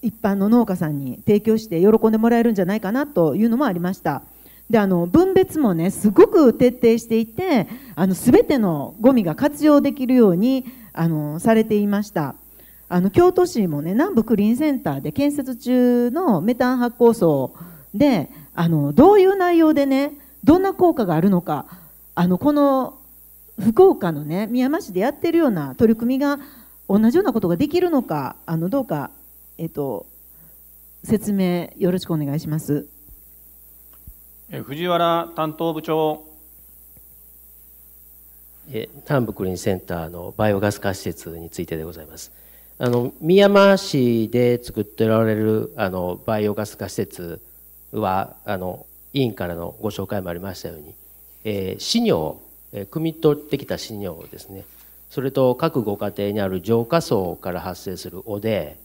一般の農家さんに提供して喜んでもらえるんじゃないかなというのもありました。であの分別もねすごく徹底していてあの全てのゴミが活用できるようにあのされていましたあの京都市もね南部クリーンセンターで建設中のメタン発酵槽であのどういう内容でねどんな効果があるのかあのこの福岡のね宮山市でやってるような取り組みが同じようなことができるのかあのどうか、えっと、説明よろしくお願いします。藤原担当部長南部クリーンセンターのバイオガス化施設についてでございます。あの宮山市で作っておられるあのバイオガス化施設はあの委員からのご紹介もありましたように、えー、飼料、えー、汲み取ってきた飼料ですねそれと各ご家庭にある浄化槽から発生する汚泥、え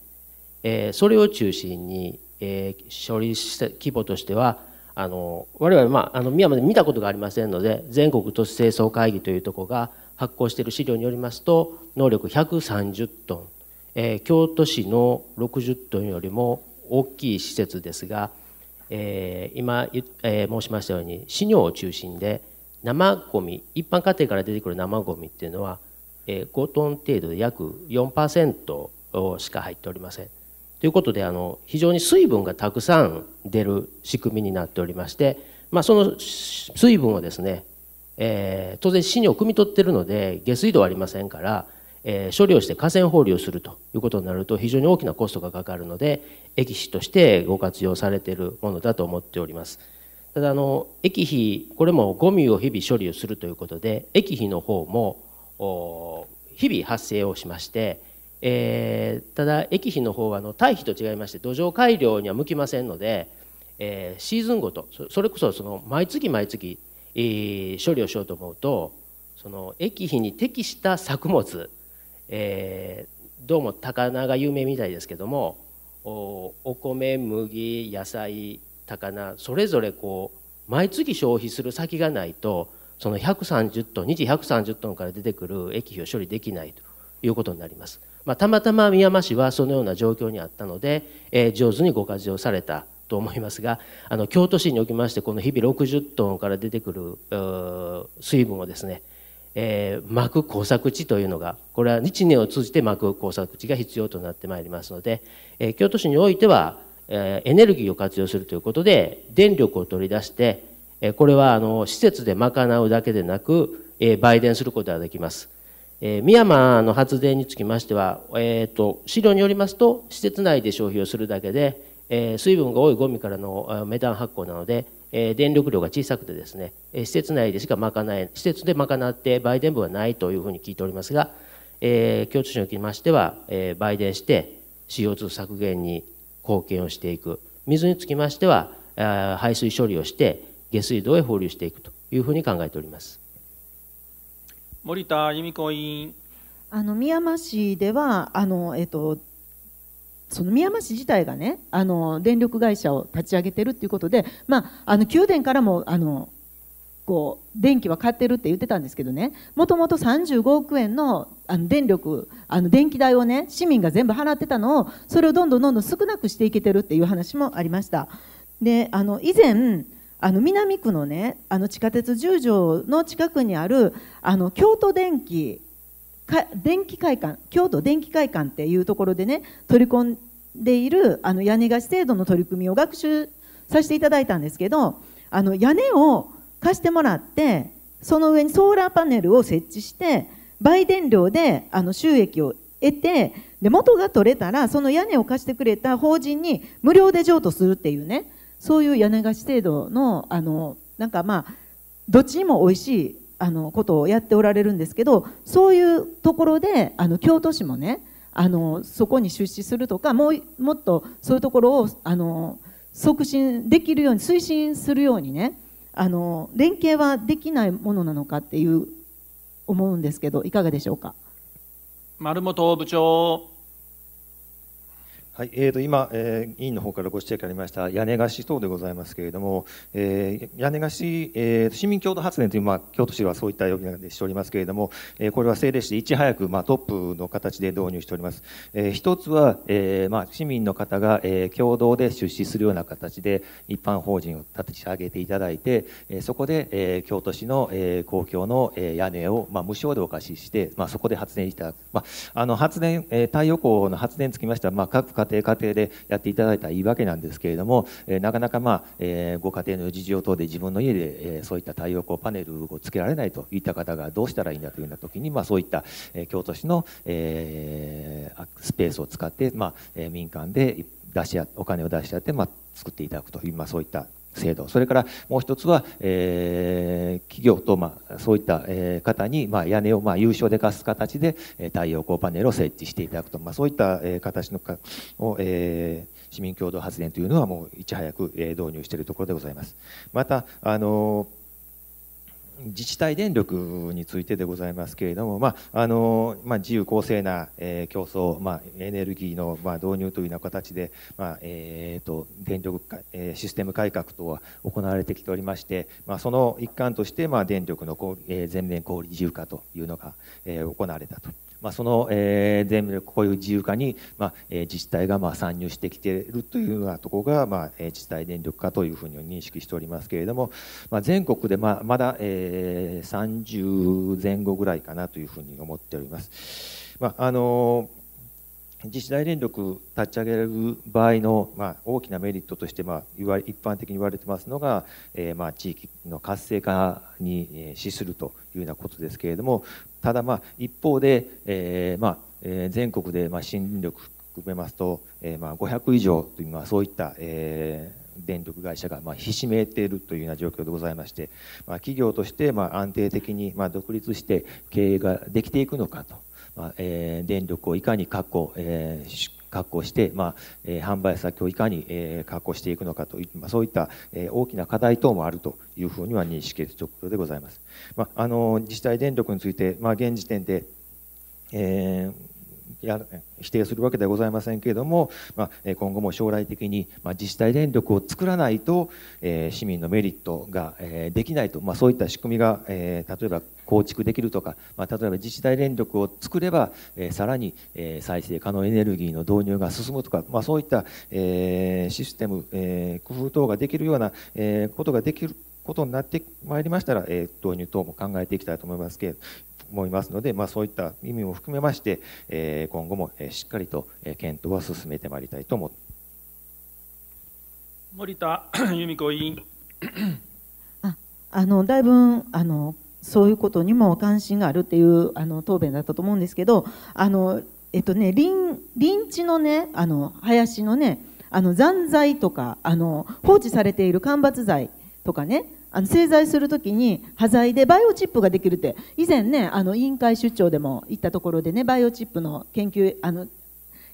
ー、それを中心に、えー、処理し規模としてはあの我々、まあ、あの宮まで見たことがありませんので全国都市清掃会議というところが発行している資料によりますと能力130トン、えー、京都市の60トンよりも大きい施設ですが、えー、今、えー、申しましたように飼料を中心で生ごみ一般家庭から出てくる生ごみっていうのは、えー、5トン程度で約4%しか入っておりません。ということであの非常に水分がたくさん出る仕組みになっておりまして、まあ、その水分をですね、えー、当然死にを汲み取ってるので下水道はありませんから、えー、処理をして河川放流するということになると非常に大きなコストがかかるので液肥としてご活用されているものだと思っております。ただあの液肥これもゴミを日々処理をするということで液肥の方も日々発生をしまして、えー、ただ液肥の方はあ堆肥と違いまして土壌改良には向きませんので、えー、シーズンごとそれこそその毎月毎月、えー、処理をしようと思うとその液肥に適した作物、えー、どうも高菜が有名みたいですけどもおお米麦野菜高菜それぞれこう毎月消費する先がないとその130トン日130トンから出てくる液肥を処理できないと。いうことになります。まあ、たまたま宮山市はそのような状況にあったので、えー、上手にご活用されたと思いますがあの京都市におきましてこの日々60トンから出てくる水分をですね、えー、巻く耕作地というのがこれは1年を通じて巻く耕作地が必要となってまいりますので、えー、京都市においては、えー、エネルギーを活用するということで電力を取り出して、えこれはあの施設で賄うだけでなく、え売電することができます。えー、深山の発電につきましては、えーと、資料によりますと施設内で消費をするだけで、えー、水分が多いゴミからのメタン発酵なので、えー、電力量が小さくてですね、えー、施設内でしか賄え施設で賄って売電分はないというふうに聞いておりますが、えー、共通におきましては、えー、売電して CO2 削減に貢献をしていく水につきましては排水処理をして下水道へ放流していくというふうに考えております。森田由美子委員。あの宮間市ではあのえっ、とその宮間市自体がねあの電力会社を立ち上げてるっていうことで、まあ、あの宮殿からもあのこう電気は買ってるって言ってたんですけどねもともと35億円のあの電力あの電気代をね市民が全部払ってたのをそれをどんどんどんどん少なくしていけてるっていう話もありました。であの以前あの南区のねあの地下鉄十条の近くにあるあの京都電気か電気会館京都電気会館っていうところでね取り込んでいるあの屋根貸し制度の取り組みを学習させていただいたんですけどあの屋根を貸してもらってその上にソーラーパネルを設置して売電量であの収益を得てで元が取れたらその屋根を貸してくれた法人に無料で譲渡するっていうねそういう屋根貸し制度のあのなんかまあどっちにも美味しいあのことをやっておられるんですけどそういうところであの京都市もねあのそこに出資するとかもうもっとそういうところをあの促進できるように推進するようにねあの連携はできないものなのかっていう思うんですけどいかがでしょうか。丸本部長はい、えー、と今、えー、委員の方からご指摘ありました屋根貸し等でございますけれども、えー、屋根貸し、えー、市民共同発電という、まあ、京都市はそういった呼び名でしておりますけれども、えー、これは政令市でいち早く、まあ、トップの形で導入しております。えー、一つは、えーまあ、市民の方が、えー、共同で出資するような形で一般法人を立ち上げていただいて、えー、そこで、えー、京都市の、えー、公共の、え屋根を、まあ、無償でお貸しして、まあ、そこで発電いただく、まあ、あの発電、えー、太陽光の発電につきましては、まあ、各家庭家庭でやっていただいたらいいわけなんですけれども、えなかなか、まあえご家庭の事情等で自分の家で、えそういった太陽光パネルをつけられないといった方がどうしたらいいんだというような時に、まあ、そういった、え京都市の、えスペースを使って、まあえ民間で出しお金を出し合って、まあ、作っていただくという、まあ、そういった制度、それからもう一つは、えー、企業と、まあ、そういった、えー、方に、まあ、屋根を、まあ、有償で貸す形で、えー、太陽光パネルを設置していただくと、まあ、そういった、えー、形のかを、えー、市民共同発電というのはもういち早く、えー、導入しているところでございます。また、あのー自治体電力についてでございますけれども、まああのまあ、自由公正な、えー、競争、まあ、エネルギーの、まあ、導入というような形で、まあえーと、電力、えー、システム改革とは行われてきておりまして、まあ、その一環として、まあ、電力の、えー、全面小売自由化というのが、えー、行われたとまあ、その、えー、全部こういう自由化に、まあえー、自治体がまあ参入してきているというようなところが、まあ、自治体電力化というふうに認識しておりますけれども、まあ、全国でまあまだ、えー、30前後ぐらいかなというふうに思っております。まああの自治体電力立ち上げる場合の、まあ、大きなメリットとして、まあ、一般的に言われてますのが、えー、まあ、地域の活性化に資するというようなことですけれどもただ、まあ、一方で、えー、まあえー、全国で、まあ、新力含めますと、えー、まあ、500以上という、まあ、そういった、えー、電力会社がまひしめいているというような状況でございまして、まあ、企業としてま安定的にま独立して経営ができていくのかとまあえー、電力をいかに確保、えー、確保して、まあえー、販売先をいかに、えー、確保していくのかといっまあ、そういった、えー、大きな課題等もあるというふうには認識しているところでございます。まあ、あの自治体電力について、まあ、現時点で、えーや否定するわけではございませんけれども、まあ、今後も将来的に、まあ、自治体電力を作らないと、えー、市民のメリットが、えー、できないと、まあ、そういった仕組みが、えー、例えば構築できるとか、まあ、例えば自治体電力を作れば、えー、さらに、えー、再生可能エネルギーの導入が進むとか、まあ、そういった、えー、システム、えー、工夫等ができるような、えー、ことができることになってまいりましたら、えー、導入等も考えていきたいと思いますけれど思いますので、まあ、そういった意味も含めまして、え今後もしっかりと検討は進めてまいりたいと思森田 由美子委員。ああのだいぶあのそういうことにも関心があるっていうあの答弁だったと思うんですけどあの、えっとね、林林地の,、ね、あの林の,、ね、あの残材とかあの放置されている間伐材とかねあの製材する時に端材でバイオチップができるって以前ねあの委員会出張でも行ったところでねバイオチップの研究あの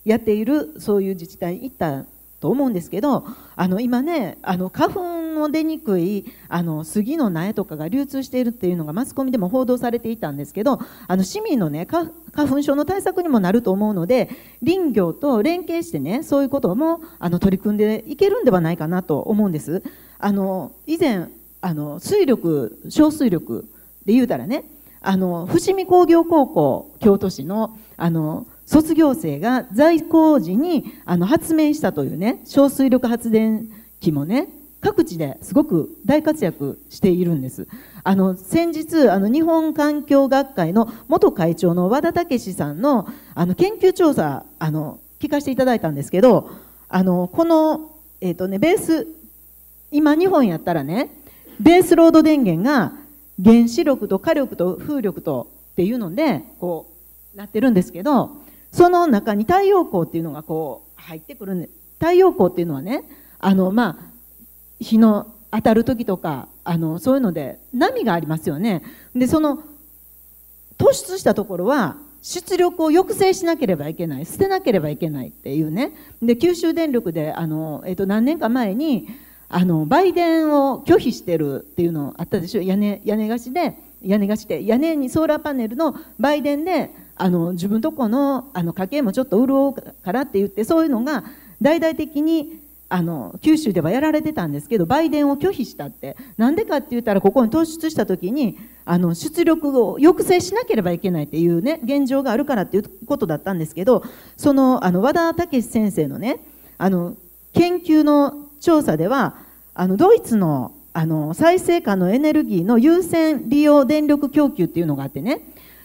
やっているそういう自治体行ったと思うんですけどあの今ねあの花粉の出にくいあの杉の苗とかが流通しているっていうのがマスコミでも報道されていたんですけどあの市民のね花粉症の対策にもなると思うので林業と連携してねそういうこともあの取り組んでいけるんではないかなと思うんです。あの以前あの、水力、小水力で言うたらね、あの、伏見工業高校、京都市の、あの、卒業生が在校時に、あの、発明したというね、小水力発電機もね、各地ですごく大活躍しているんです。あの、先日、あの、日本環境学会の元会長の和田武さんの、あの、研究調査、あの、聞かせていただいたんですけど、あの、この、えっ、ー、とね、ベース、今日本やったらね、ベースロード電源が原子力と火力と風力とっていうので、こう、なってるんですけど、その中に太陽光っていうのがこう、入ってくるんで、太陽光っていうのはね、あの、まあ、日の当たる時とか、あの、そういうので波がありますよね。で、その、突出したところは、出力を抑制しなければいけない、捨てなければいけないっていうね。で、九州電力で、あの、えっと、何年か前に、あの売電を拒否してるっていうのあったでしょ屋根屋根貸しで屋根貸して屋根にソーラーパネルの売電であの自分とこのあの家計もちょっと潤うからって言ってそういうのが大々的にあの九州ではやられてたんですけど売電を拒否したってなんでかって言ったらここに突出した時にあの出力を抑制しなければいけないっていうね現状があるからっていうことだったんですけどそのあの和田武先生のねあの研究の調査ではあのドイツのあの再生可能エネルギーの優先利用電力供給っていうのがあってね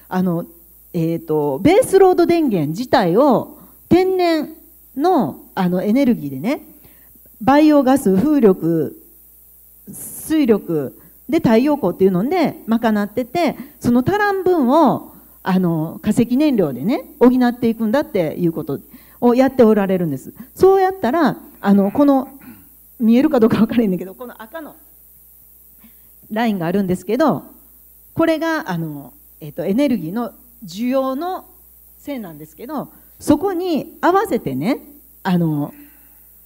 あの、えーと、ベースロード電源自体を天然のあのエネルギーでねバイオガス風力水力で太陽光っていうので賄っててその足らん分をあの化石燃料でね補っていくんだっていうことをやっておられるんです。そうやったらあのこの見えるかどうか分からんだけどこの赤のラインがあるんですけどこれがあの、えーと、エネルギーの需要の線なんですけどそこに合わせてねあの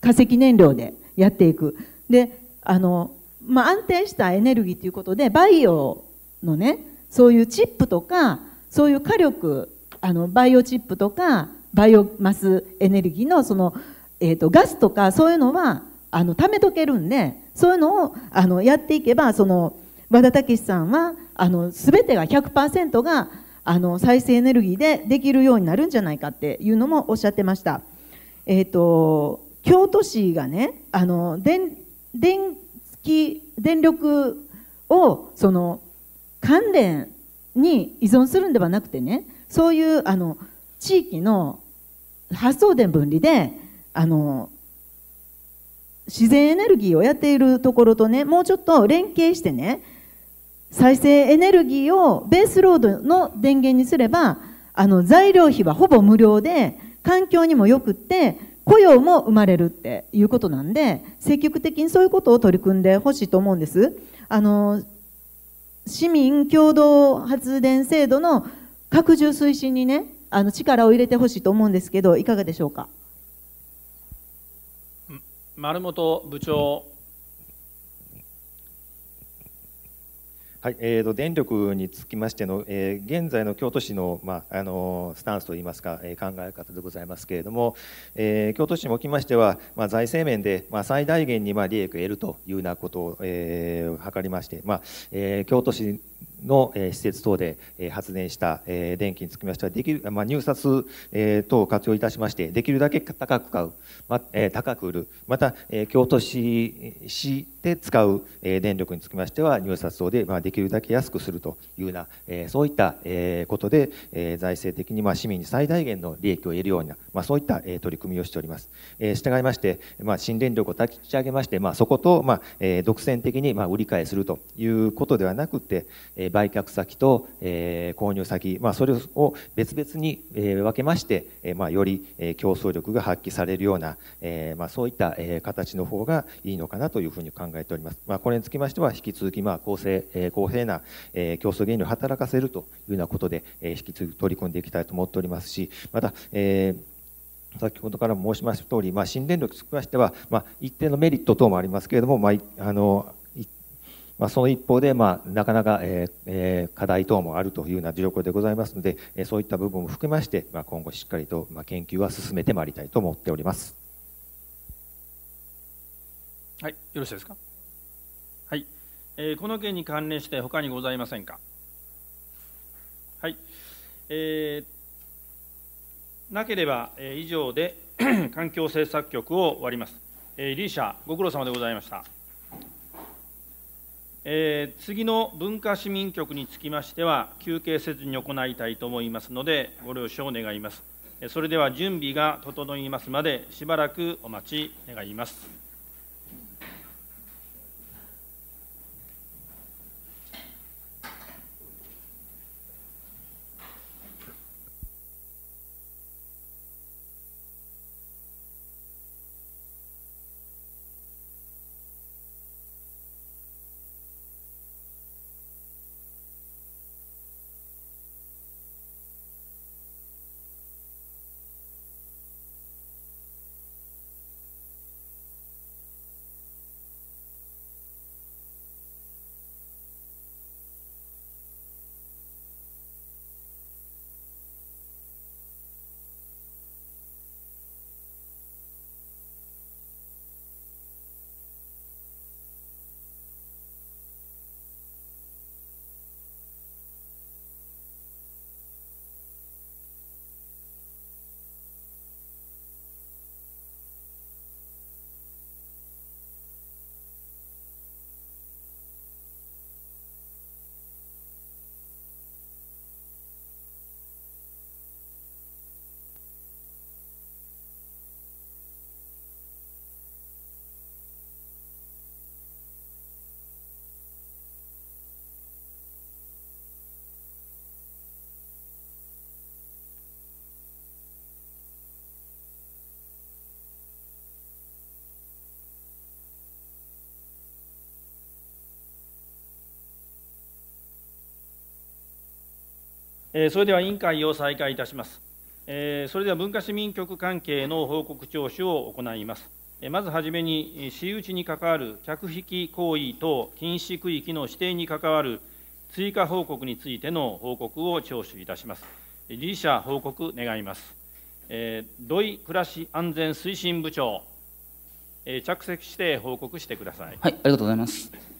化石燃料でやっていくであの、まあ、安定したエネルギーということでバイオのねそういうチップとかそういう火力あのバイオチップとかバイオマスエネルギーのその、えーとガスとかそういうのはあの貯めとけるんでそういうのをあのやっていけばその和田武さんはあの全てが100%があの再生エネルギーでできるようになるんじゃないかっていうのもおっしゃってました。えーと、京都市がねあの電電気電力をその関連に依存するんではなくてねそういうあの地域の発送電分離であの自然エネルギーをやっているところとねもうちょっと連携してね再生エネルギーをベースロードの電源にすればあの材料費はほぼ無料で環境にもよくって雇用も生まれるっていうことなんで積極的にそういうことを取り組んでほしいと思うんです。あの市民共同発電制度の拡充推進にねあの力を入れてほしいと思うんですけどいかがでしょうか。丸本部長。はい、えーと、電力につきましての、えー、現在の京都市の,、まあ、あのスタンスといいますか、えー、考え方でございますけれども、えー、京都市におきましては、まあ、財政面で、まあ、最大限に、まあ、利益を得るというようなことを、えー、図りまして、まあえー、京都市の施設等で発電した電気につきましては、できる、まあ、入札等を活用いたしまして、できるだけ高く買う、まあ、高く売る、また、京都市、市で使う電力につきましては入札等でできるだけ安くするというようなそういったことで財政的に市民に最大限の利益を得るようなそういった取り組みをしております。従いまして新電力を立ち上げましてそこと独占的に売り買いするということではなくて売却先と購入先それを別々に分けましてより競争力が発揮されるようなそういった形の方がいいのかなというふうに考えております。まあ、これにつきましては、引き続き、まあ、公正、え公平な、え競争原理を働かせるというようなことで、え引き続き取り組んでいきたいと思っておりますし、また、えー先ほどから申しました通り、まあ、新電力につきましては、まあ、一定のメリット等もありますけれども、まあ、あのまあ、その一方で、まあ、なかなか、えー課題等もあるというような状況でございますので、えそういった部分も含めまして、まあ、今後しっかりと、ま研究は進めてまいりたいと思っております。はい、よろしいですか。はい、えー、この件に関連して他にございませんか。はい、えー、なければ、えー、以上で 環境政策局を終わります。えー、リーシャご苦労様でございました。えー、次の文化市民局につきましては休憩せずに行いたいと思いますのでご了承願いますそれでは準備が整いますまでしばらくお待ち願いますえそれでは委員会を再開いたします。えそれでは文化市民局関係の報告聴取を行います。えまずはじめに、私有地に関わる客引き行為等禁止区域の指定に関わる追加報告についての報告を聴取いたします。理事者報告願います。え土井暮らし安全推進部長、え着席して報告してください。はい、ありがとうございます。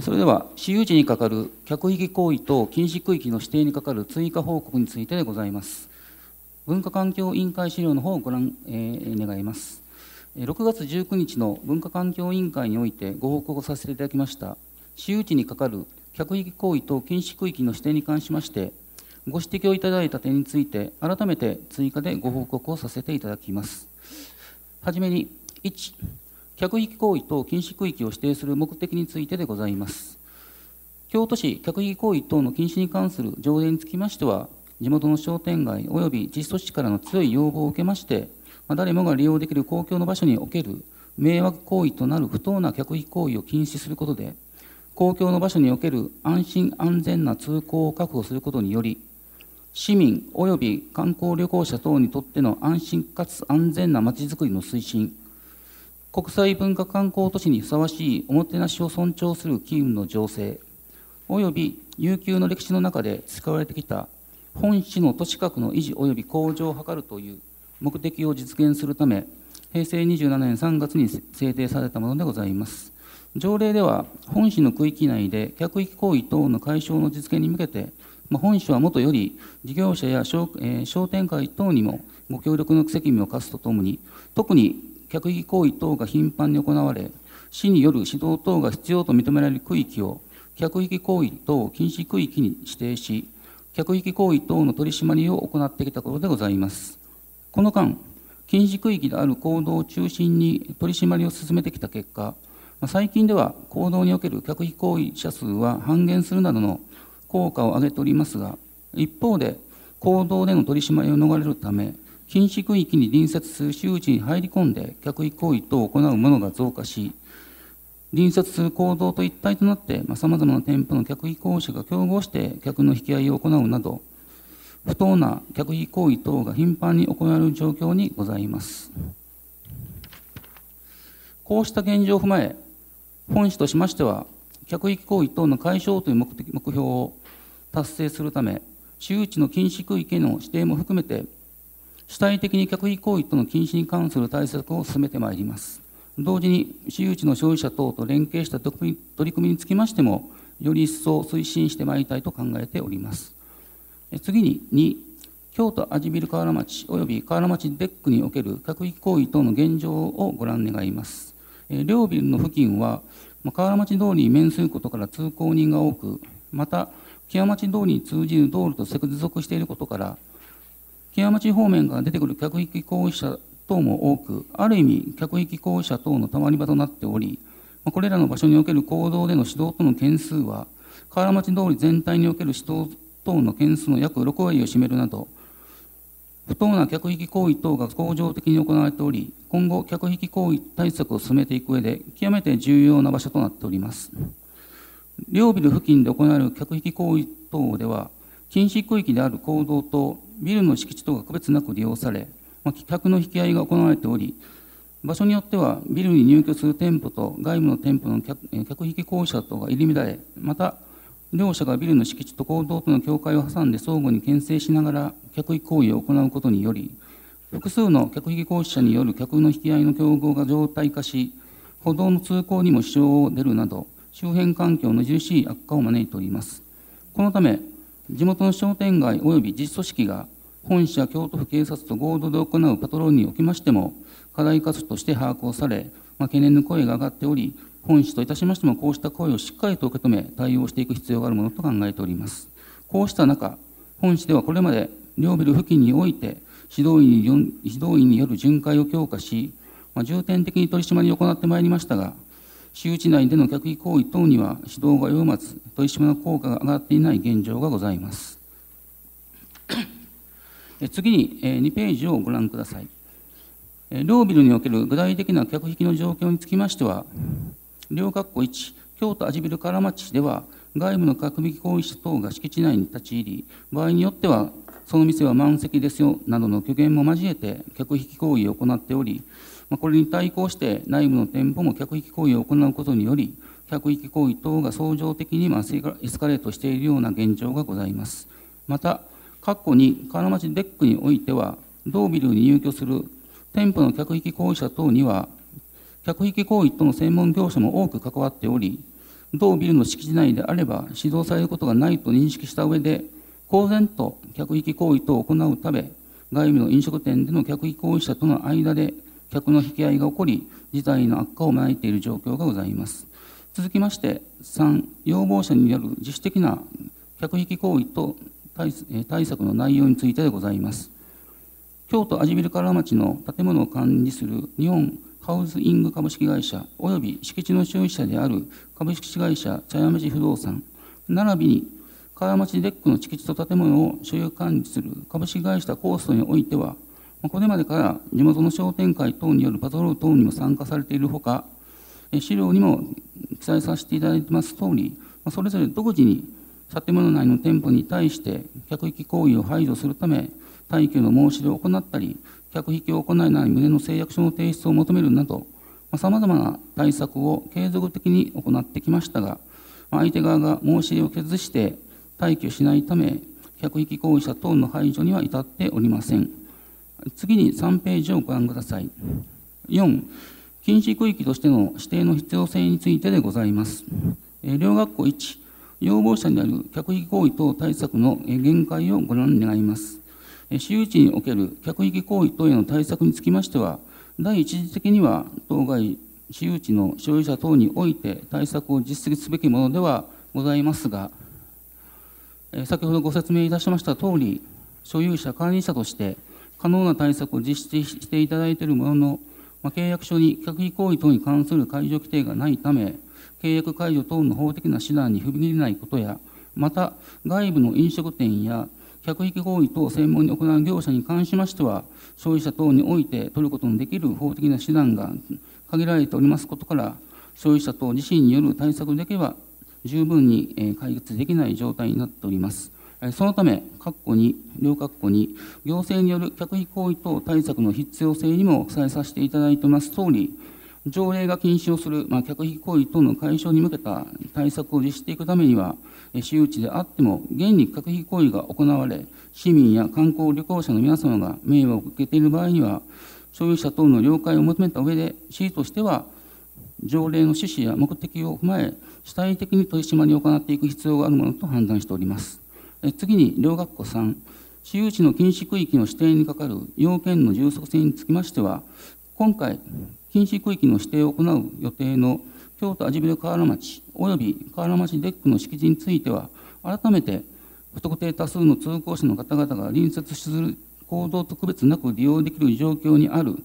それでは、私有地に係る客引き行為等禁止区域の指定に係る追加報告についてでございます。文化環境委員会資料の方をご覧、えー、願います。6月19日の文化環境委員会においてご報告をさせていただきました、私有地に係る客引き行為等禁止区域の指定に関しまして、ご指摘をいただいた点について、改めて追加でご報告をさせていただきます。はじめに、1、客引き行為等禁止区域を指定する目的についてでございます。京都市客引き行為等の禁止に関する条例につきましては、地元の商店街及び実組織からの強い要望を受けまして、ま誰もが利用できる公共の場所における迷惑行為となる不当な客引き行為を禁止することで、公共の場所における安心安全な通行を確保することにより、市民及び観光旅行者等にとっての安心かつ安全なまちづくりの推進、国際文化観光都市にふさわしいおもてなしを尊重する機運の醸成、および悠久の歴史の中で使われてきた本市の都市格の維持および向上を図るという目的を実現するため、平成27年3月に制定されたものでございます。条例では、本市の区域内で客域行為等の解消の実現に向けて、ま本市はもとより、事業者や商,、えー、商店会等にもご協力の責務を課すとともに、特に客引き行為等が頻繁に行われ、市による指導等が必要と認められる区域を、客引き行為等禁止区域に指定し、客引き行為等の取り締まりを行ってきたことでございます。この間、禁止区域である行動を中心に取り締まりを進めてきた結果、最近では行動における客引き行為者数は半減するなどの効果を上げておりますが、一方で、行動での取り締まりを逃れるため、禁止区域に隣接する周知に入り込んで、客位行為等を行う者が増加し、隣接する行動と一体となって、さまざ、あ、まな店舗の客位行者が競合して、客の引き合いを行うなど、不当な客費行為等が頻繁に行われる状況にございます。こうした現状を踏まえ、本市としましては、客域行為等の解消という目的目標を達成するため、周知の禁止区域への指定も含めて、主体的に客費行為との禁止に関する対策を進めてまいります。同時に、私有地の消費者等と連携した取り組みにつきましても、より一層推進してまいりたいと考えております。次に、2、京都味ビル河原町及び河原町デックにおける客き行為等の現状をご覧願います。両ビルの付近は、河原町通りに面することから通行人が多く、また、木屋町通りに通じる道路と接続していることから、京浜町方面から出てくる客引き行為者等も多く、ある意味、客引き行為者等のたまり場となっており、これらの場所における行動での指導との件数は、河原町通り全体における指導等の件数の約6割を占めるなど、不当な客引き行為等が恒常的に行われており、今後、客引き行為対策を進めていく上で、極めて重要な場所となっております。両ビル付近で行われる客引き行為等では、禁止区域である行動とビルの敷地等が区別なく利用され、まあ、客の引き合いが行われており、場所によってはビルに入居する店舗と外部の店舗の客客引き校舎等が入り乱れ、また、両者がビルの敷地と行動との境界を挟んで相互に牽制しながら客引き行為を行うことにより、複数の客引き校舎者による客の引き合いの競合が常態化し、歩道の通行にも支障を出るなど、周辺環境の著しい悪化を招いております。このため、地元の商店街及び自治組織が本社京都府警察と合同で行うパトロールにおきましても課題活動として把握をされ、まあ、懸念の声が上がっており本市といたしましてもこうした声をしっかりと受け止め対応していく必要があるものと考えておりますこうした中本市ではこれまで両ビル付近において指導員による巡回を強化し、まあ、重点的に取り締まりを行ってまいりましたが私有地内での客位行為等には指導が及まず、取り締まの効果が上がっていない現状がございます。次に2ページをご覧ください。両ビルにおける具体的な客引きの状況につきましては、両括弧1、京都味ビル唐町では、外部の客引き行為者等が敷地内に立ち入り、場合によっては、その店は満席ですよなどの虚言も交えて客引き行為を行っており、まこれに対抗して内部の店舗も客引き行為を行うことにより、客引き行為等が相乗的にエスカレートしているような現状がございます。また、括弧に金町デックにおいては、同ビルに入居する店舗の客引き行為者等には、客引き行為との専門業者も多く関わっており、同ビルの敷地内であれば指導されることがないと認識した上で、公然と客引き行為等を行うため、外部の飲食店での客引き行為者との間で客の引き合いが起こり、事態の悪化を招いている状況がございます。続きまして、3、要望者による自主的な客引き行為と対策の内容についてでございます。京都味ビルカラ町の建物を管理する日本ハウスイング株式会社及び敷地の所有者である株式会社茶屋町不動産並びに河原町デックの敷地と建物を所有管理する株式会社コーストにおいてはこれまでから地元の商店会等によるパトロール等にも参加されているほか、資料にも記載させていただいてます通り、それぞれ独自に建物内の店舗に対して客引き行為を排除するため、退去の申し出を行ったり、客引きを行えない旨の誓約書の提出を求めるなど、さまざ、まな対策を継続的に行ってきましたが、相手側が申し入れを削して退去しないため、客引き行為者等の排除には至っておりません。次に3ページをご覧ください。4、禁止区域としての指定の必要性についてでございます。両学校1、要望者にある客引き行為等対策の限界をご覧願います。私有地における客引き行為等への対策につきましては、第一次的には当該私有地の所有者等において対策を実績すべきものではございますが、先ほどご説明いたしましたとおり、所有者管理者として、可能な対策を実施していただいているものの、まあ、契約書に客費行為等に関する解除規定がないため、契約解除等の法的な手段に踏み切れないことや、また外部の飲食店や客引き行為等を専門に行う業者に関しましては、消費者等において取ることのできる法的な手段が限られておりますことから、消費者等自身による対策できれば、十分に解決できない状態になっております。そのため、括弧に、両括弧に、行政による客費行為等対策の必要性にも記載させていただいてます通り、条例が禁止をする、まあ、客費行為等の解消に向けた対策を実施していくためには、私有地であっても、現に客費行為が行われ、市民や観光旅行者の皆様が迷惑を受けている場合には、所有者等の了解を求めた上で、市としては、条例の趣旨や目的を踏まえ、主体的に取り締まりを行っていく必要があるものと判断しております。次に両学校3私有地の禁止区域の指定に係る要件の充足性につきましては今回禁止区域の指定を行う予定の京都アジビル河原町及び河原町デックの敷地については改めて不特定多数の通行者の方々が隣接する行動と区別なく利用できる状況にある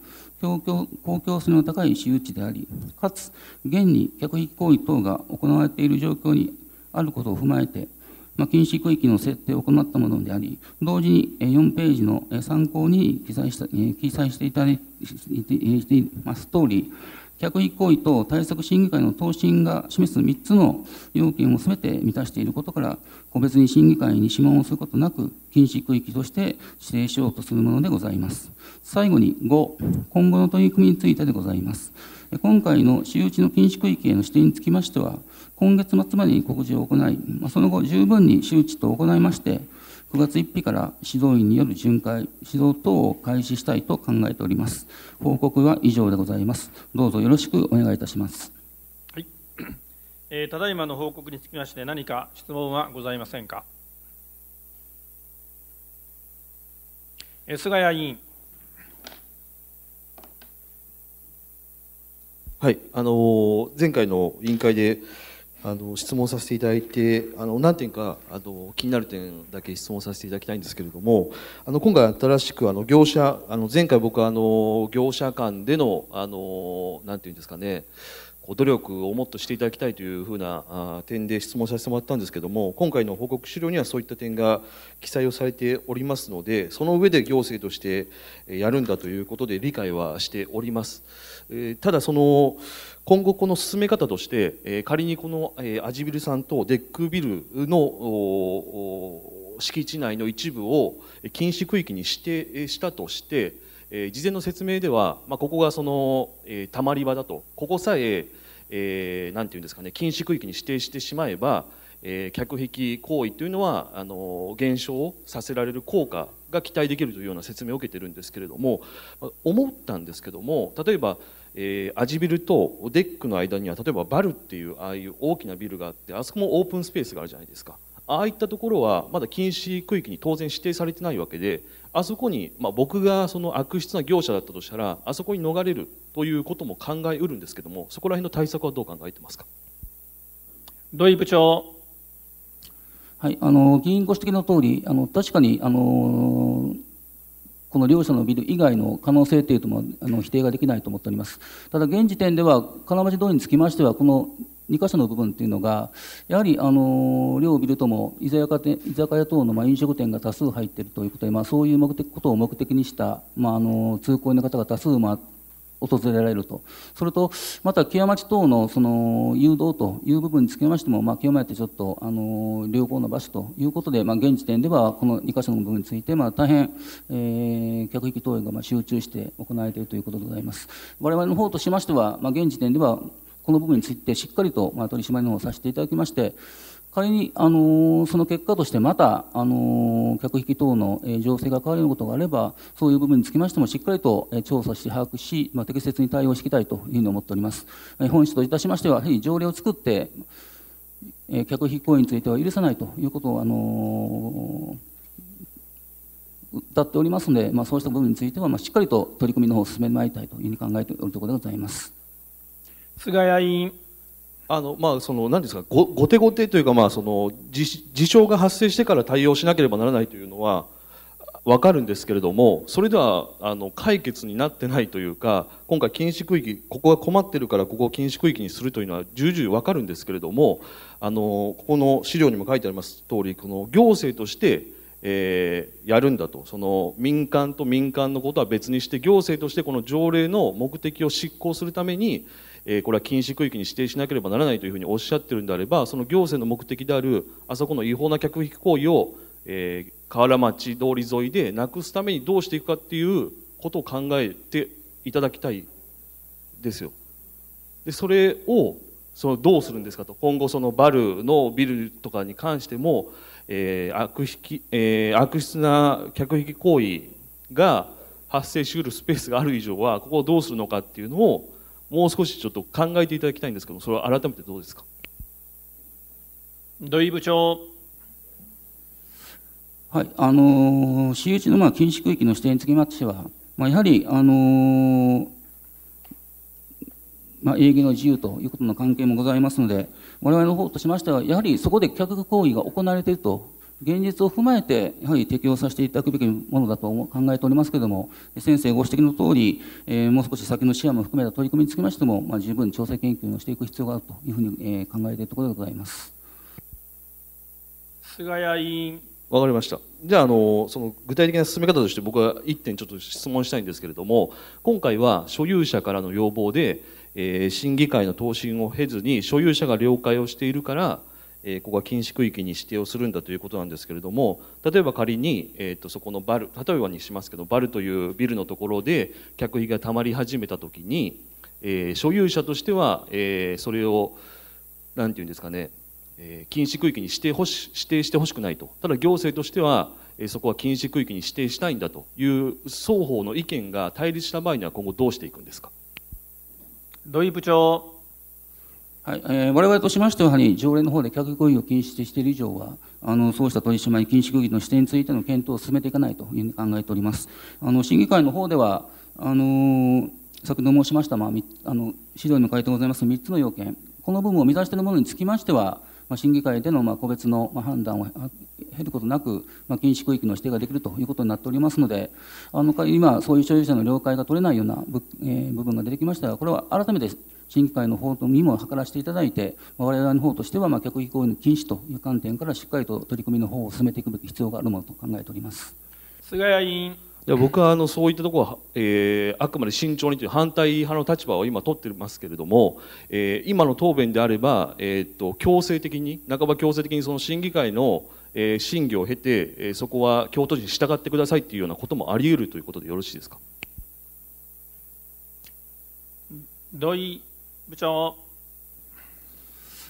公共性の高い私有地であり、かつ現に客引き行為等が行われている状況にあることを踏まえて、まあ、禁止区域の設定を行ったものであり、同時に4ページの参考に記載した記載していただいています通り、客員行為等対策審議会の答申が示す3つの要件を全て満たしていることから、個別に審議会に諮問をすることなく、禁止区域として指定しようとするものでございます。最後に5、今後の取り組みについてでございます。今回の私有地の禁止区域への指定につきましては、今月末までに告示を行い、まあ、その後十分に周知と行いまして、9月1日から指導員による巡回、指導等を開始したいと考えております。報告は以上でございます。どうぞよろしくお願いいたします。はい。えー、ただいまの報告につきまして何か質問はございませんか。えー、菅谷委員。はい、あの前回の委員会であの質問させていただいてあの何点かあの気になる点だけ質問させていただきたいんですけれどもあの今回新しくあの業者あの前回僕はあの業者間でのあの何て言うんですかね努力をもっとしていただきたいというふうな点で質問させてもらったんですけども今回の報告資料にはそういった点が記載をされておりますのでその上で行政としてやるんだということで理解はしております。ただその今後この進め方として仮にこのアジビルさんとデックビルの敷地内の一部を禁止区域に指定したとして事前の説明では、まここがそのたまり場だとここさええなんて言うんですかね禁止区域に指定してしまえば、え客引き行為というのはあの減少をさせられる効果が期待できるというような説明を受けてるんですけれども思ったんですけども例えばえー、アジビルとデックの間には例えばバルっていうああいう大きなビルがあってあそこもオープンスペースがあるじゃないですかああいったところはまだ禁止区域に当然指定されてないわけであそこに、まあ、僕がその悪質な業者だったとしたらあそこに逃れるということも考えうるんですけどもそこら辺の対策はどう考えてますか土井部長はい、あの議員ご指摘の通りあり確かにあのこの両者のビル以外の可能性というともあの否定ができないと思っております。ただ、現時点では、金町通りにつきましては、この2箇所の部分というのが、やはりあの両ビルとも居酒屋店居酒屋等のまあ飲食店が多数入っているということで、まあ、そういう目的ことを目的にした、まあ、あの通行の方が多数、まあ、訪れられると。それと、また、木屋町等の、その、誘導という部分につきましても、まあ、清ってちょっと、あの、良好な場所ということで、まあ、現時点では、この2箇所の部分について、まあ、大変、えー、客引き等へが、まあ、集中して行われているということでございます。我々の方としましては、まあ、現時点では、この部分についてしっかりと、まあ、取り締まりの方をさせていただきまして、仮に、あのその結果としてまた、あの客引き等の、え情勢が変わるようなことがあれば、そういう部分につきましてもしっかりと、え調査して把握し、まあ、適切に対応していきたいというふうに思っております。え本日といたしましては、やはり条例を作って、え客引き行為については許さないということを、あの歌っておりますので、まあ、そうした部分については、まあ、しっかりと取り組みの方を進めてまいりたいというふうに考えておるところでございます。菅谷委員あのまあその何ですか後手後手というかまあその事象が発生してから対応しなければならないというのは分かるんですけれどもそれではあの解決になってないというか今回禁止区域ここが困っているからここを禁止区域にするというのは重々分かるんですけれどもあのここの資料にも書いてあります通りこの行政としてえー、やるんだとその民間と民間のことは別にして行政としてこの条例の目的を執行するために、えー、これは禁止区域に指定しなければならないというふうにおっしゃってるんであればその行政の目的であるあそこの違法な客引き行為を、えー、河原町通り沿いでなくすためにどうしていくかっていうことを考えていただきたいですよ。でそれをそのどうするんですかと今後そのバルのビルとかに関しても、えー、悪引き、えー、悪質な客引き行為が発生しうるスペースがある以上はここをどうするのかっていうのをもう少しちょっと考えていただきたいんですけどそれは改めてどうですか土井部長はいあのー、私有地のまあ禁止区域の指定につきましては、まあ、やはり、あのー、まあ、営業の自由ということの関係もございますので我々の方としましてはやはりそこで客行為が行われていると現実を踏まえて、やはり適用させていただくべきものだと考えておりますけれども、先生ご指摘のとおり、えもう少し先の視野も含めた取り組みにつきましても、まあ、十分調整研究をしていく必要があるというふうに、え考えているところでございます。菅谷委員。わかりました。じゃあ、あの、その具体的な進め方として僕は一点ちょっと質問したいんですけれども、今回は所有者からの要望で、えー、審議会の答申を経ずに所有者が了解をしているから、えー、ここは禁止区域に指定をするんだということなんですけれども例えば仮に、えーと、そこのバル例えばにしますけどバルというビルのところで客費がたまり始めた時に、えー、所有者としては、えー、それを何て言うんですかね、え禁止区域に指定し指定してほしくないとただ行政としてはそこは禁止区域に指定したいんだという双方の意見が対立した場合には今後どうしていくんですか土井部長はいえ我々としましては、やはり条例の方で客行為を禁止している以上は、あのそうした取締り禁止区域の指定についての検討を進めていかないというふうに考えております。あの審議会の方ではあの先ほど申しました、まあ、あの資料にも書いてございます3つの要件、この部分を目指しているものにつきましては、まあ、審議会でのまあ個別のまあ判断を経ることなく、まあ、禁止区域の指定ができるということになっておりますので、あの今、そういう所有者の了解が取れないような部,、えー、部分が出てきましたが、これは改めて審議会の方にも図らせていただいて、我々の方としては、客引き行為の禁止という観点からしっかりと取り組みの方を進めていくべき必要があるものと考えております。菅谷委員や僕はあのそういったところは、えー、あくまで慎重にという反対派の立場を今取っていますけれども、えー、今の答弁であれば、えー、っと強制的に半ば強制的にその審議会の、えー、審議を経て、えー、そこは京都人に従ってくださいというようなこともあり得るということでよろしいですか土井部長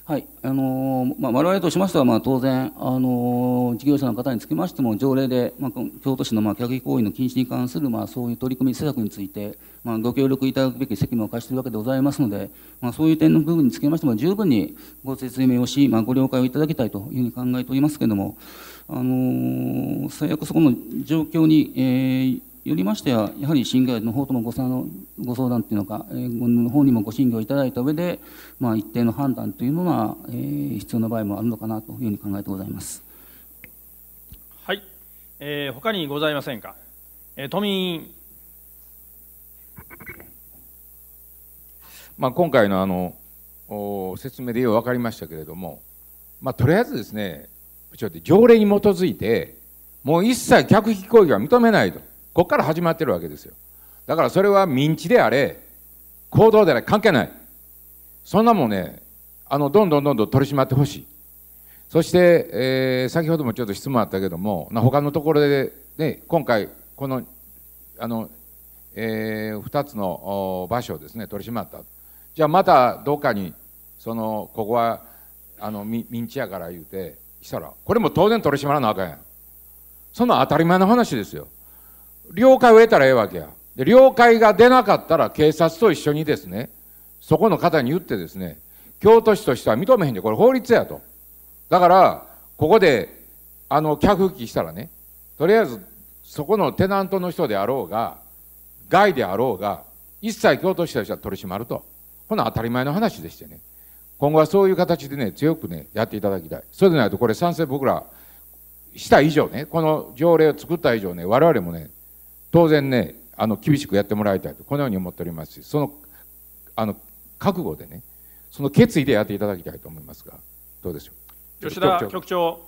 はいあのまあ、我々としましては、まあ、当然、あの事業者の方につきましても条例で、まあ、京都市の、まあ、客引行為の禁止に関する、まあ、そういう取り組み施策について、まあ、ご協力いただくべき責務を課しているわけでございますので、まあ、そういう点の部分につきましても十分にご説明をし、まあ、ご了解をいただきたいというふうに考えておりますけれども、あの最悪そこの状況に、えーよりましては、やはり信会の方ともごご相談というのか、えー、の方にもご審議をいただいた上で、まあ、一定の判断というのが、えー、必要な場合もあるのかなというふうに考えてございます。はい、えー、他にございませんか。えー、都民まあ、今回のあの説明でよう分かりましたけれども、まあ、とりあえずですね、条例に基づいて、もう一切客引き行為は認めないと。ここから始まってるわけですよ。だからそれは民地であれ、行動であれ関係ない。そんなもんね、あの、どんどんどんどん取り締まってほしい。そして、えー、先ほどもちょっと質問あったけども、な他のところで、ね、今回、この、あの、えー、2つの場所をですね、取り締まった。じゃあまたどっかに、その、ここは、あの、民地やから言うて、したら、これも当然取り締まらなあかんやん。そんな当たり前の話ですよ。了解を得たらええわけや。で、了解が出なかったら警察と一緒にですね、そこの方に言ってですね、京都市としては認めへんで、これ法律やと。だから、ここで、あの、客引きしたらね、とりあえず、そこのテナントの人であろうが、害であろうが、一切京都市としては取り締まると。この当たり前の話でしてね。今後はそういう形でね、強くね、やっていただきたい。そうでないと、これ賛成僕らした以上ね、この条例を作った以上ね、我々もね、当然ねあの厳しくやってもらいたいとこのように思っておりますしそのあの覚悟でねその決意でやっていただきたいと思いますがどうでしょう吉田局長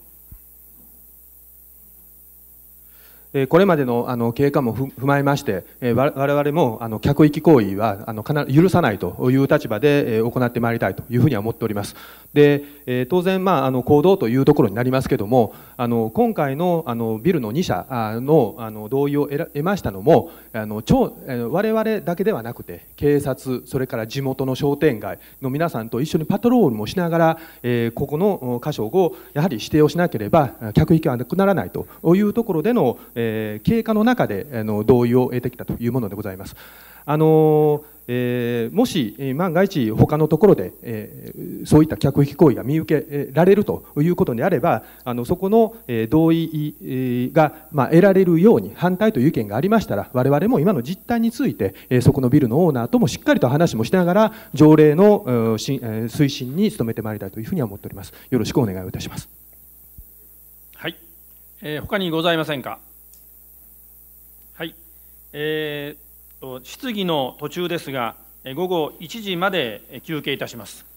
えこれまでのあの経過も踏まえまして、え我々もあの客域行為はあの許さないという立場で、え行ってまいりたいというふうには思っております。で、え当然、まあ、あの行動というところになりますけども、あの今回のあのビルの2社のあの同意を得ましたのもあの超、え我々だけではなくて警察、それから地元の商店街の皆さんと一緒にパトロールもしながら、えここの箇所をやはり指定をしなければ客きはなくならないというところでの、えー、経過の中であの同意を得てきたというものでございます。あのえー、もし万が一他のところで、えー、そういった客引き行為が見受けられるということであればあのそこの、え同意が、まあ、得られるように反対という意見がありましたら我々も今の実態について、えそこのビルのオーナーともしっかりと話もしながら条例の、え推進に努めてまいりたいというふうには思っておりますよろしくお願いいたしますはい、えー、他にございませんかえー、質疑の途中ですが、午後1時まで休憩いたします。